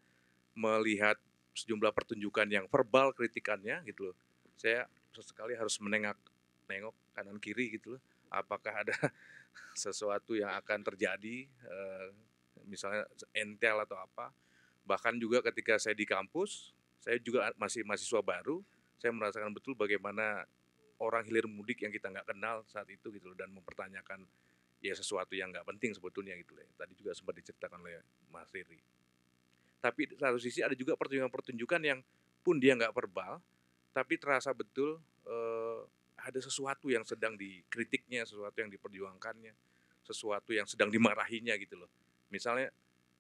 melihat sejumlah pertunjukan yang verbal kritikannya gitu loh. Saya sesekali harus menengak nengok kanan kiri gitu loh apakah ada sesuatu yang akan terjadi eh, misalnya entel atau apa bahkan juga ketika saya di kampus saya juga masih mahasiswa baru saya merasakan betul bagaimana orang hilir mudik yang kita nggak kenal saat itu gitu loh dan mempertanyakan ya sesuatu yang nggak penting sebetulnya gitu loh tadi juga sempat diceritakan oleh Mas Riri tapi di satu sisi ada juga pertunjukan-pertunjukan yang pun dia nggak verbal tapi terasa betul eh, ada sesuatu yang sedang dikritiknya, sesuatu yang diperjuangkannya, sesuatu yang sedang dimarahinya gitu loh. Misalnya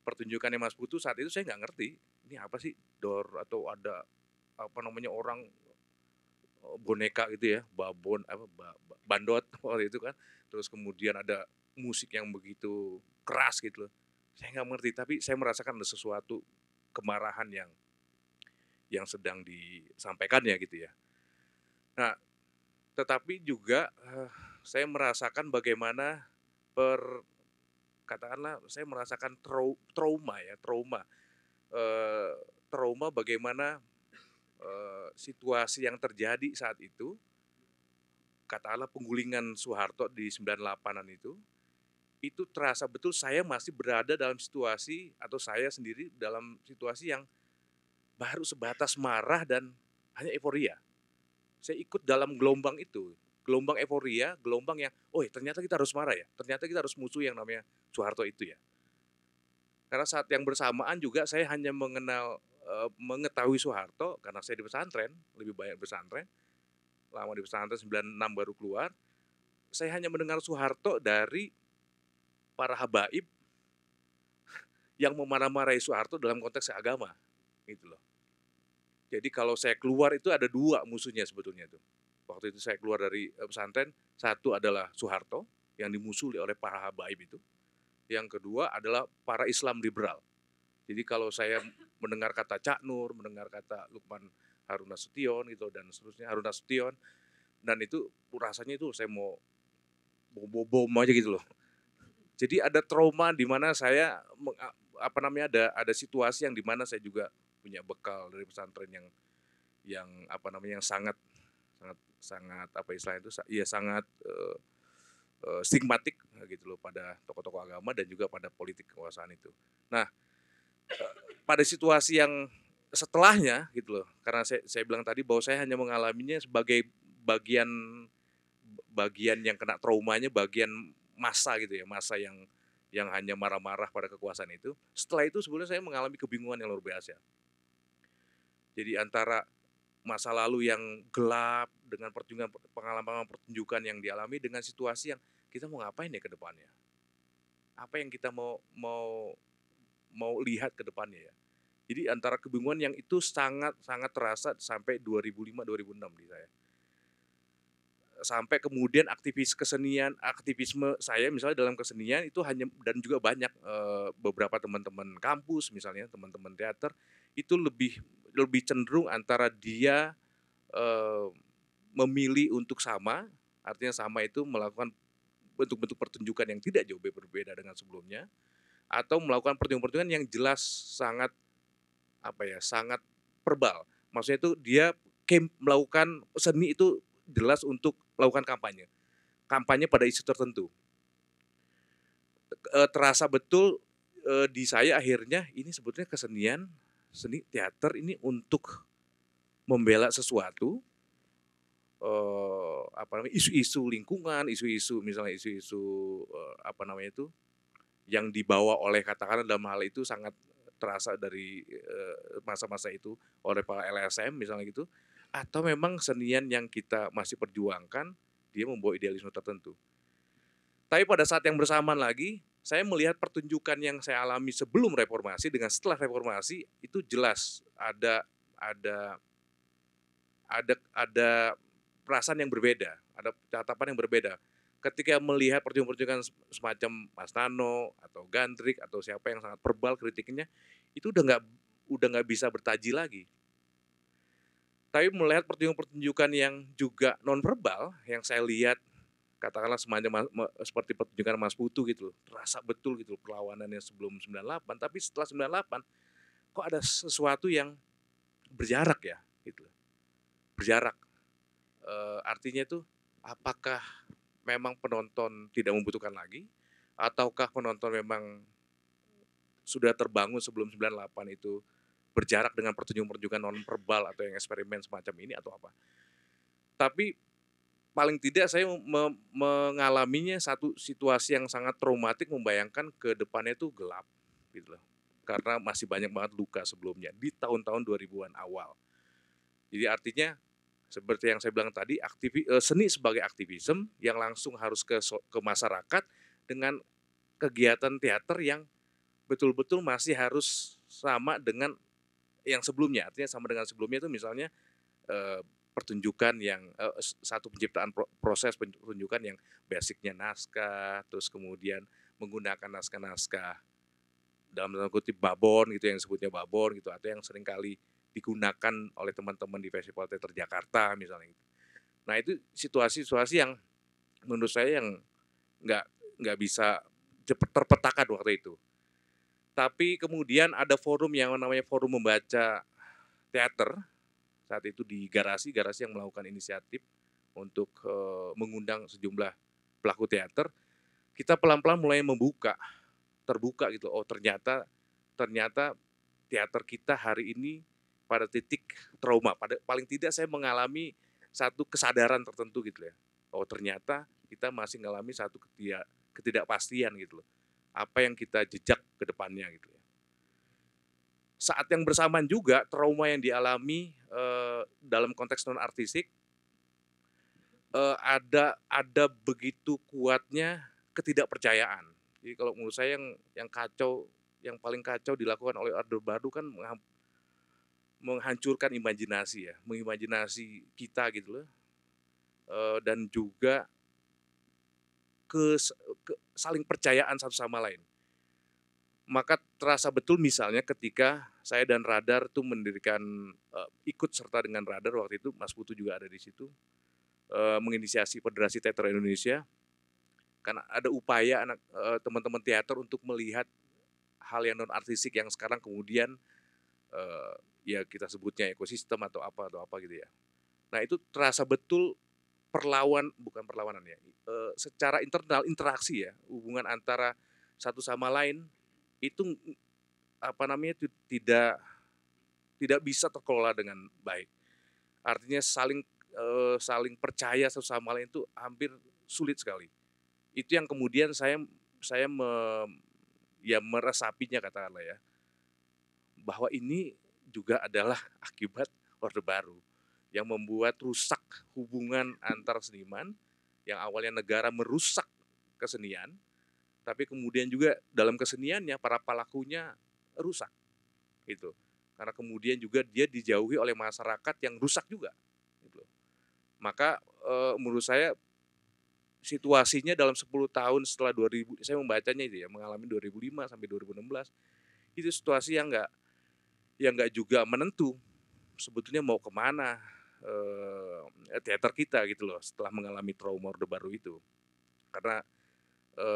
pertunjukannya Mas Putu saat itu saya nggak ngerti ini apa sih dor atau ada apa namanya orang eh, boneka gitu ya babon apa bandot waktu itu kan terus kemudian ada musik yang begitu keras gitu loh saya nggak mengerti tapi saya merasakan ada sesuatu kemarahan yang yang sedang disampaikannya gitu ya nah tetapi juga uh, saya merasakan bagaimana per katakanlah saya merasakan trau, trauma ya trauma uh, trauma bagaimana uh, situasi yang terjadi saat itu katakanlah penggulingan Soeharto di 98-an itu itu terasa betul saya masih berada dalam situasi atau saya sendiri dalam situasi yang baru sebatas marah dan hanya euforia saya ikut dalam gelombang itu gelombang euforia gelombang yang oh ya, ternyata kita harus marah ya ternyata kita harus musuh yang namanya Soeharto itu ya karena saat yang bersamaan juga saya hanya mengenal eh, mengetahui Soeharto karena saya di pesantren lebih banyak pesantren lama di pesantren 96 baru keluar saya hanya mendengar Soeharto dari para habaib yang memarah-marahi Soeharto dalam konteks agama gitu loh jadi kalau saya keluar itu ada dua musuhnya sebetulnya itu. Waktu itu saya keluar dari eh, pesantren, satu adalah Soeharto yang dimusuhi oleh para habaib itu. Yang kedua adalah para Islam liberal. Jadi kalau saya mendengar kata Cak Nur, mendengar kata Lukman Harun Nasution gitu dan seterusnya Harun Nasution dan itu rasanya itu saya mau bobo bom aja gitu loh. Jadi ada trauma di mana saya apa namanya ada ada situasi yang di mana saya juga punya bekal dari pesantren yang yang apa namanya yang sangat sangat sangat apa istilah itu ya sangat uh, uh, stigmatik eh, gitu loh pada tokoh-tokoh agama dan juga pada politik kekuasaan itu. Nah, pada situasi yang setelahnya gitu loh, karena saya, saya bilang tadi bahwa saya hanya mengalaminya sebagai bagian bagian yang kena traumanya, bagian masa gitu ya, masa yang yang hanya marah-marah pada kekuasaan itu. Setelah itu sebenarnya saya mengalami kebingungan yang luar biasa. Jadi antara masa lalu yang gelap dengan pertunjukan pengalaman pertunjukan yang dialami dengan situasi yang kita mau ngapain ya ke depannya? Apa yang kita mau mau mau lihat ke depannya ya? Jadi antara kebingungan yang itu sangat sangat terasa sampai 2005 2006 di saya. Sampai kemudian aktivis kesenian, aktivisme saya misalnya dalam kesenian itu hanya dan juga banyak eh, beberapa teman-teman kampus misalnya, teman-teman teater itu lebih lebih cenderung antara dia eh, memilih untuk sama, artinya sama itu melakukan bentuk-bentuk pertunjukan yang tidak jauh berbeda dengan sebelumnya, atau melakukan pertunjukan-pertunjukan yang jelas sangat apa ya, sangat verbal. Maksudnya itu dia melakukan seni itu jelas untuk melakukan kampanye, kampanye pada isu tertentu. E, terasa betul e, di saya akhirnya ini sebetulnya kesenian seni teater ini untuk membela sesuatu eh, apa namanya isu-isu lingkungan, isu-isu misalnya isu-isu eh, apa namanya itu yang dibawa oleh katakanlah dalam hal itu sangat terasa dari eh, masa-masa eh, itu oleh para LSM misalnya gitu atau memang senian yang kita masih perjuangkan dia membawa idealisme tertentu. Tapi pada saat yang bersamaan lagi saya melihat pertunjukan yang saya alami sebelum reformasi dengan setelah reformasi itu jelas ada ada ada ada perasaan yang berbeda, ada catatan yang berbeda. Ketika melihat pertunjukan-pertunjukan semacam Mas Nano atau Gandrik atau siapa yang sangat verbal kritiknya, itu udah nggak udah nggak bisa bertaji lagi. Tapi melihat pertunjukan-pertunjukan yang juga non verbal yang saya lihat katakanlah semuanya seperti pertunjukan Mas Putu gitu loh. Terasa betul gitu loh perlawanannya sebelum 98, tapi setelah 98 kok ada sesuatu yang berjarak ya gitu loh. Berjarak. E, artinya itu apakah memang penonton tidak membutuhkan lagi ataukah penonton memang sudah terbangun sebelum 98 itu berjarak dengan pertunjukan-pertunjukan non verbal atau yang eksperimen semacam ini atau apa. Tapi paling tidak saya me mengalaminya satu situasi yang sangat traumatik membayangkan ke depannya itu gelap gitu loh. Karena masih banyak banget luka sebelumnya di tahun-tahun 2000-an awal. Jadi artinya seperti yang saya bilang tadi aktivi, eh, seni sebagai aktivisme yang langsung harus ke ke masyarakat dengan kegiatan teater yang betul-betul masih harus sama dengan yang sebelumnya. Artinya sama dengan sebelumnya itu misalnya eh, pertunjukan yang uh, satu penciptaan proses pertunjukan yang basicnya naskah, terus kemudian menggunakan naskah-naskah dalam tanda kutip babon gitu yang disebutnya babon gitu atau yang seringkali digunakan oleh teman-teman di Festival Teater Jakarta misalnya gitu. Nah itu situasi-situasi yang menurut saya yang nggak nggak bisa terpetakan waktu itu. Tapi kemudian ada forum yang namanya forum membaca teater saat itu di garasi, garasi yang melakukan inisiatif untuk uh, mengundang sejumlah pelaku teater. Kita pelan-pelan mulai membuka, terbuka gitu. Oh ternyata ternyata teater kita hari ini pada titik trauma. Pada paling tidak saya mengalami satu kesadaran tertentu gitu ya. Oh ternyata kita masih mengalami satu ketidak ketidakpastian gitu loh. Apa yang kita jejak ke depannya gitu ya saat yang bersamaan juga trauma yang dialami uh, dalam konteks non artistik uh, eh, ada ada begitu kuatnya ketidakpercayaan. Jadi kalau menurut saya yang yang kacau yang paling kacau dilakukan oleh Orde Baru kan menghancurkan imajinasi ya, mengimajinasi kita gitu loh. E, dan juga ke, ke saling percayaan satu sama lain maka terasa betul misalnya ketika saya dan Radar tuh mendirikan uh, ikut serta dengan Radar waktu itu Mas Putu juga ada di situ uh, menginisiasi Federasi Teater Indonesia karena ada upaya anak teman eh, teman-teman teater untuk melihat hal yang non artistik yang sekarang kemudian uh, ya kita sebutnya ekosistem atau apa atau apa gitu ya. Nah itu terasa betul perlawan bukan perlawanan ya, uh, secara internal interaksi ya hubungan antara satu sama lain itu apa namanya itu tidak tidak bisa terkelola dengan baik. Artinya saling eh, saling percaya satu sama lain itu hampir sulit sekali. Itu yang kemudian saya saya me, ya meresapinya katakanlah ya bahwa ini juga adalah akibat Orde Baru yang membuat rusak hubungan antar seniman yang awalnya negara merusak kesenian tapi kemudian juga dalam keseniannya para pelakunya rusak gitu karena kemudian juga dia dijauhi oleh masyarakat yang rusak juga gitu maka e, menurut saya situasinya dalam 10 tahun setelah 2000 saya membacanya itu ya mengalami 2005 sampai 2016 itu situasi yang enggak yang enggak juga menentu sebetulnya mau kemana e, teater kita gitu loh setelah mengalami trauma orde baru itu karena e,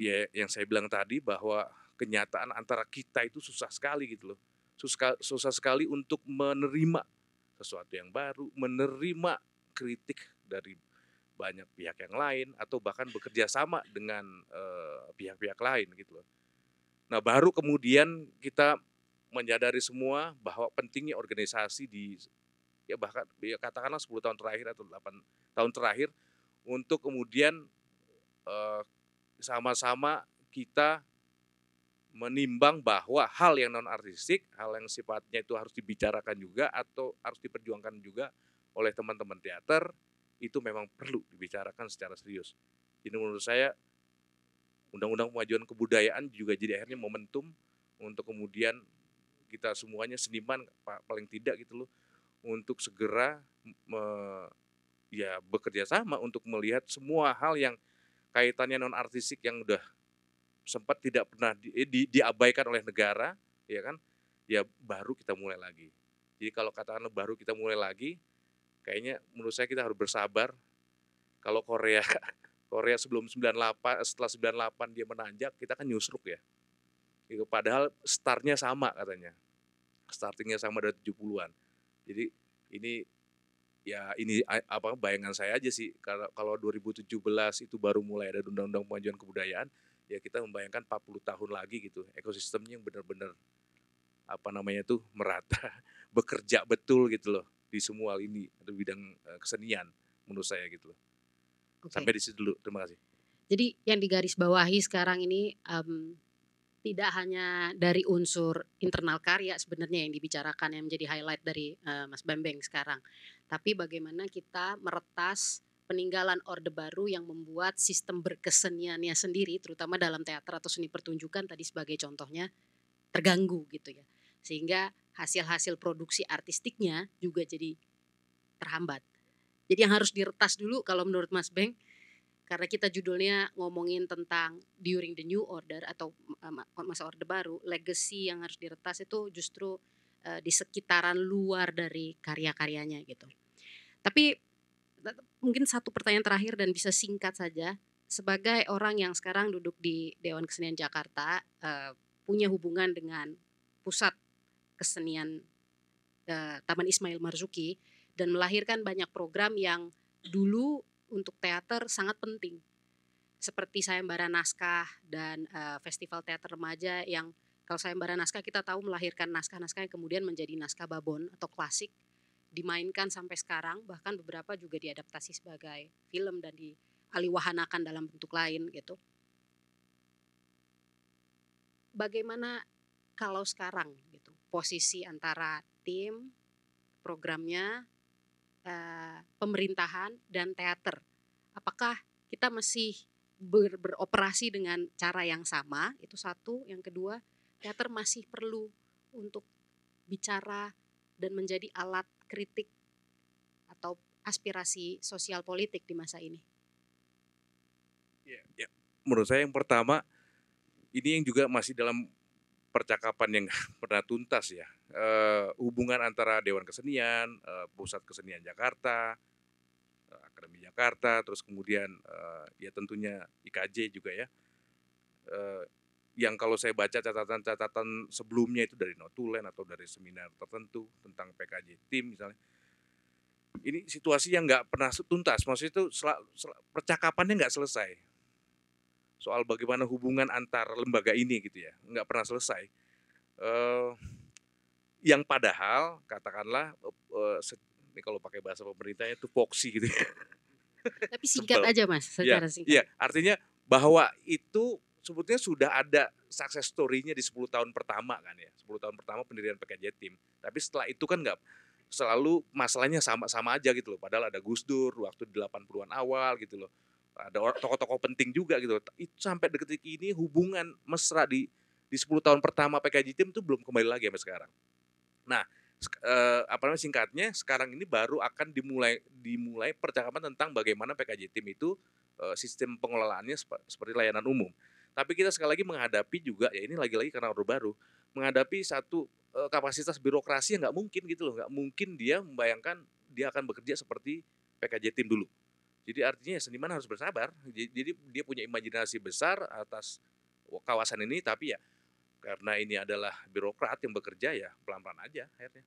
ya yang saya bilang tadi bahwa kenyataan antara kita itu susah sekali gitu loh. Susah, susah sekali untuk menerima sesuatu yang baru, menerima kritik dari banyak pihak yang lain atau bahkan bekerja sama dengan eh, pihak-pihak uh, lain gitu loh. Nah, baru kemudian kita menyadari semua bahwa pentingnya organisasi di ya bahkan ya katakanlah 10 tahun terakhir atau 8 tahun terakhir untuk kemudian uh, sama-sama kita menimbang bahwa hal yang non artistik, hal yang sifatnya itu harus dibicarakan juga atau harus diperjuangkan juga oleh teman-teman teater itu memang perlu dibicarakan secara serius. Jadi menurut saya undang-undang kemajuan kebudayaan juga jadi akhirnya momentum untuk kemudian kita semuanya seniman paling tidak gitu loh untuk segera me, ya bekerja sama untuk melihat semua hal yang kaitannya non artistik yang udah sempat tidak pernah di, eh, di, diabaikan oleh negara, ya kan? Ya baru kita mulai lagi. Jadi kalau katakan baru kita mulai lagi, kayaknya menurut saya kita harus bersabar. Kalau Korea Korea sebelum 98 setelah 98 dia menanjak, kita kan nyusruk ya. Itu padahal startnya sama katanya. Startingnya sama dari 70-an. Jadi ini ya ini apa bayangan saya aja sih kalau kalau 2017 itu baru mulai ada undang-undang Pemajuan kebudayaan ya kita membayangkan 40 tahun lagi gitu ekosistemnya yang benar-benar apa namanya tuh merata bekerja betul gitu loh di semua ini atau bidang eh, kesenian menurut saya gitu loh okay. sampai di situ dulu terima kasih jadi yang digarisbawahi sekarang ini um, tidak hanya dari unsur internal karya sebenarnya yang dibicarakan yang menjadi highlight dari uh, Mas Bambeng sekarang, tapi bagaimana kita meretas peninggalan Orde Baru yang membuat sistem berkeseniannya sendiri, terutama dalam teater atau seni pertunjukan tadi sebagai contohnya terganggu gitu ya, sehingga hasil-hasil produksi artistiknya juga jadi terhambat. Jadi yang harus diretas dulu kalau menurut Mas Beng karena kita judulnya ngomongin tentang during the new order atau eh, masa orde baru, legacy yang harus diretas itu justru uh, di sekitaran luar dari karya-karyanya gitu. Tapi mungkin satu pertanyaan terakhir dan bisa singkat saja sebagai orang yang sekarang duduk di Dewan Kesenian Jakarta uh, punya hubungan dengan pusat kesenian uh, Taman Ismail Marzuki dan melahirkan banyak program yang dulu untuk teater sangat penting. Seperti saya sayembara naskah dan uh, festival teater remaja yang kalau saya sayembara naskah kita tahu melahirkan naskah-naskah yang kemudian menjadi naskah babon atau klasik dimainkan sampai sekarang bahkan beberapa juga diadaptasi sebagai film dan dialiwahanakan dalam bentuk lain gitu. Bagaimana kalau sekarang gitu posisi antara tim programnya pemerintahan dan teater. Apakah kita masih ber, beroperasi dengan cara yang sama? Itu satu. Yang kedua, teater masih perlu untuk bicara dan menjadi alat kritik atau aspirasi sosial politik di masa ini. Ya, ya. menurut saya yang pertama ini yang juga masih dalam percakapan yang pernah tuntas ya e, hubungan antara Dewan Kesenian, e, Pusat Kesenian Jakarta, e, Akademi Jakarta, terus kemudian e, ya tentunya IKJ juga ya. e, yang kalau saya baca catatan-catatan sebelumnya itu dari notulen atau dari seminar tertentu tentang PKJ tim misalnya ini situasi yang nggak pernah tuntas maksudnya itu sel, sel, percakapannya nggak selesai soal bagaimana hubungan antar lembaga ini gitu ya nggak pernah selesai eh, yang padahal katakanlah eh, eh ini kalau pakai bahasa pemerintahnya itu foksi gitu ya tapi singkat aja mas secara ya, singkat ya artinya bahwa itu sebetulnya sudah ada success story-nya di 10 tahun pertama kan ya. 10 tahun pertama pendirian PKJ Tim. Tapi setelah itu kan nggak selalu masalahnya sama-sama aja gitu loh. Padahal ada Gus Dur waktu di 80-an awal gitu loh ada tokoh-tokoh penting juga gitu. Itu sampai detik ini hubungan mesra di di 10 tahun pertama PKJ Tim itu belum kembali lagi sampai sekarang. Nah, eh, apa namanya singkatnya sekarang ini baru akan dimulai dimulai percakapan tentang bagaimana PKJ Tim itu eh, sistem pengelolaannya seperti layanan umum. Tapi kita sekali lagi menghadapi juga ya ini lagi-lagi karena orde baru menghadapi satu eh, kapasitas birokrasi yang nggak mungkin gitu loh, nggak mungkin dia membayangkan dia akan bekerja seperti PKJ Tim dulu. Jadi artinya seniman harus bersabar. Jadi dia punya imajinasi besar atas kawasan ini, tapi ya karena ini adalah birokrat yang bekerja ya pelan-pelan aja akhirnya.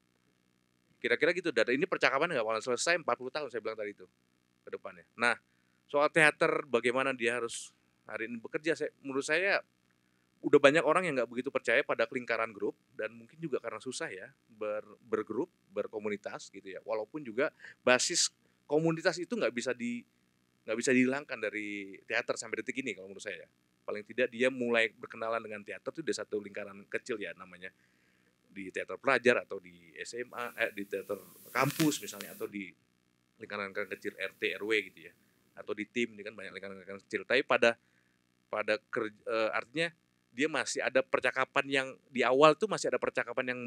Kira-kira gitu. Dan ini percakapan nggak akan selesai 40 tahun saya bilang tadi itu ke depannya. Nah soal teater bagaimana dia harus hari ini bekerja, saya, menurut saya udah banyak orang yang nggak begitu percaya pada lingkaran grup dan mungkin juga karena susah ya ber, bergrup berkomunitas gitu ya walaupun juga basis komunitas itu nggak bisa di nggak bisa dihilangkan dari teater sampai detik ini kalau menurut saya ya. paling tidak dia mulai berkenalan dengan teater itu di satu lingkaran kecil ya namanya di teater pelajar atau di SMA eh, di teater kampus misalnya atau di lingkaran-lingkaran kecil RT RW gitu ya atau di tim ini kan banyak lingkaran-lingkaran kecil tapi pada pada kerja, eh, artinya dia masih ada percakapan yang di awal tuh masih ada percakapan yang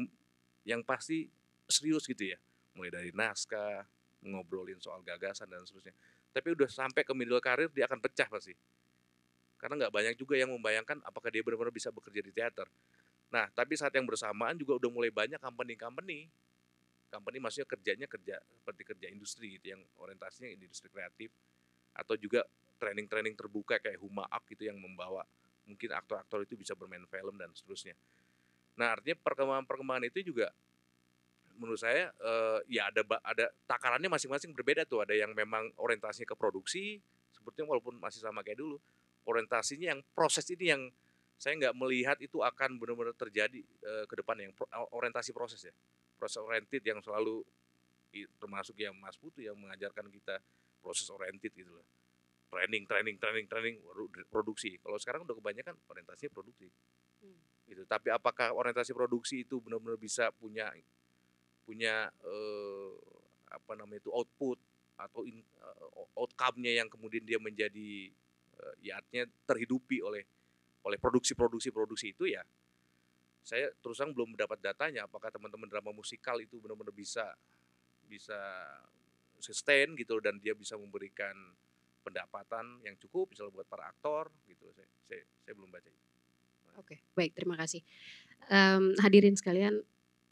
yang pasti serius gitu ya mulai dari naskah ngobrolin soal gagasan dan seterusnya. Tapi udah sampai ke middle karir dia akan pecah pasti. Karena nggak banyak juga yang membayangkan apakah dia benar-benar bisa bekerja di teater. Nah, tapi saat yang bersamaan juga udah mulai banyak company-company company maksudnya kerjanya kerja seperti kerja industri gitu yang orientasinya industri kreatif atau juga training-training terbuka kayak Huma Up gitu yang membawa mungkin aktor-aktor itu bisa bermain film dan seterusnya. Nah, artinya perkembangan-perkembangan itu juga menurut saya uh, ya ada ada takarannya masing-masing berbeda tuh. Ada yang memang orientasinya ke produksi, seperti walaupun masih sama kayak dulu, orientasinya yang proses ini yang saya nggak melihat itu akan benar-benar terjadi uh, ke depan yang pro, eh, orientasi proses ya. Proses oriented yang selalu termasuk yang Mas Putu yang mengajarkan kita proses oriented gitu loh. Training, training, training, training, produksi. Kalau sekarang udah kebanyakan orientasinya produksi. Hmm. Gitu. Tapi apakah orientasi produksi itu benar-benar bisa punya punya uh, apa namanya itu output atau in, uh, outcome-nya yang kemudian dia menjadi uh, ya artinya terhidupi oleh oleh produksi-produksi produksi itu ya saya terusang belum mendapat datanya apakah teman-teman drama musikal itu benar-benar bisa bisa sustain gitu dan dia bisa memberikan pendapatan yang cukup misalnya buat para aktor gitu saya saya, saya belum baca Oke, okay, baik terima kasih. Um, hadirin sekalian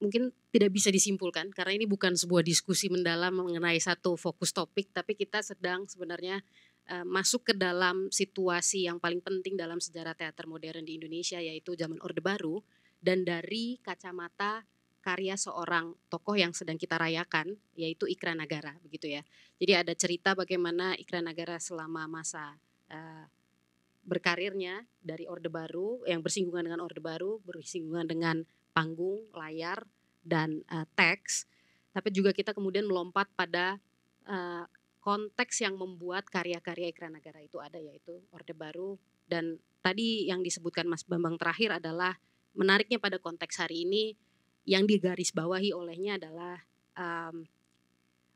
mungkin tidak bisa disimpulkan karena ini bukan sebuah diskusi mendalam mengenai satu fokus topik tapi kita sedang sebenarnya eh, masuk ke dalam situasi yang paling penting dalam sejarah teater modern di Indonesia yaitu zaman Orde Baru dan dari kacamata karya seorang tokoh yang sedang kita rayakan yaitu Ikra Nagara begitu ya. Jadi ada cerita bagaimana Ikra Nagara selama masa uh, berkarirnya dari Orde Baru yang bersinggungan dengan Orde Baru, bersinggungan dengan panggung, layar, dan uh, teks, tapi juga kita kemudian melompat pada uh, konteks yang membuat karya-karya Ikra negara itu ada yaitu Orde Baru dan tadi yang disebutkan Mas Bambang terakhir adalah menariknya pada konteks hari ini yang digarisbawahi olehnya adalah um,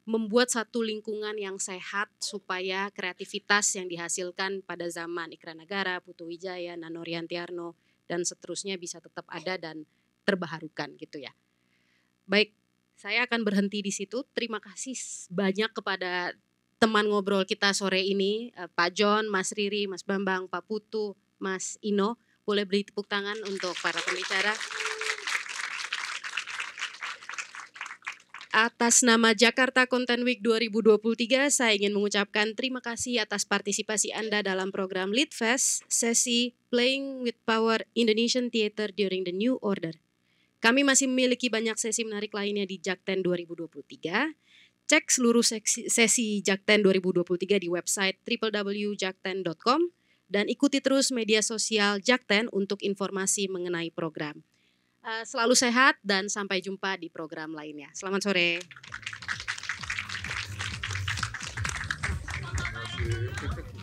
membuat satu lingkungan yang sehat supaya kreativitas yang dihasilkan pada zaman Ikra Negara, Putu Wijaya, Nanoriantiarno dan seterusnya bisa tetap ada dan terbaharukan gitu ya. Baik, saya akan berhenti di situ. Terima kasih banyak kepada teman ngobrol kita sore ini, eh, Pak John, Mas Riri, Mas Bambang, Pak Putu, Mas Ino. Boleh beri tepuk tangan untuk para pembicara. Atas nama Jakarta Content Week 2023, saya ingin mengucapkan terima kasih atas partisipasi Anda dalam program Lead Fest, sesi Playing with Power Indonesian Theater during the New Order. Kami masih memiliki banyak sesi menarik lainnya di Jakten 2023. Cek seluruh sesi Jakten 2023 di website www.jakten.com dan ikuti terus media sosial Jakten untuk informasi mengenai program. Eh, selalu sehat dan sampai jumpa di program lainnya. Selamat sore. Terima kasih.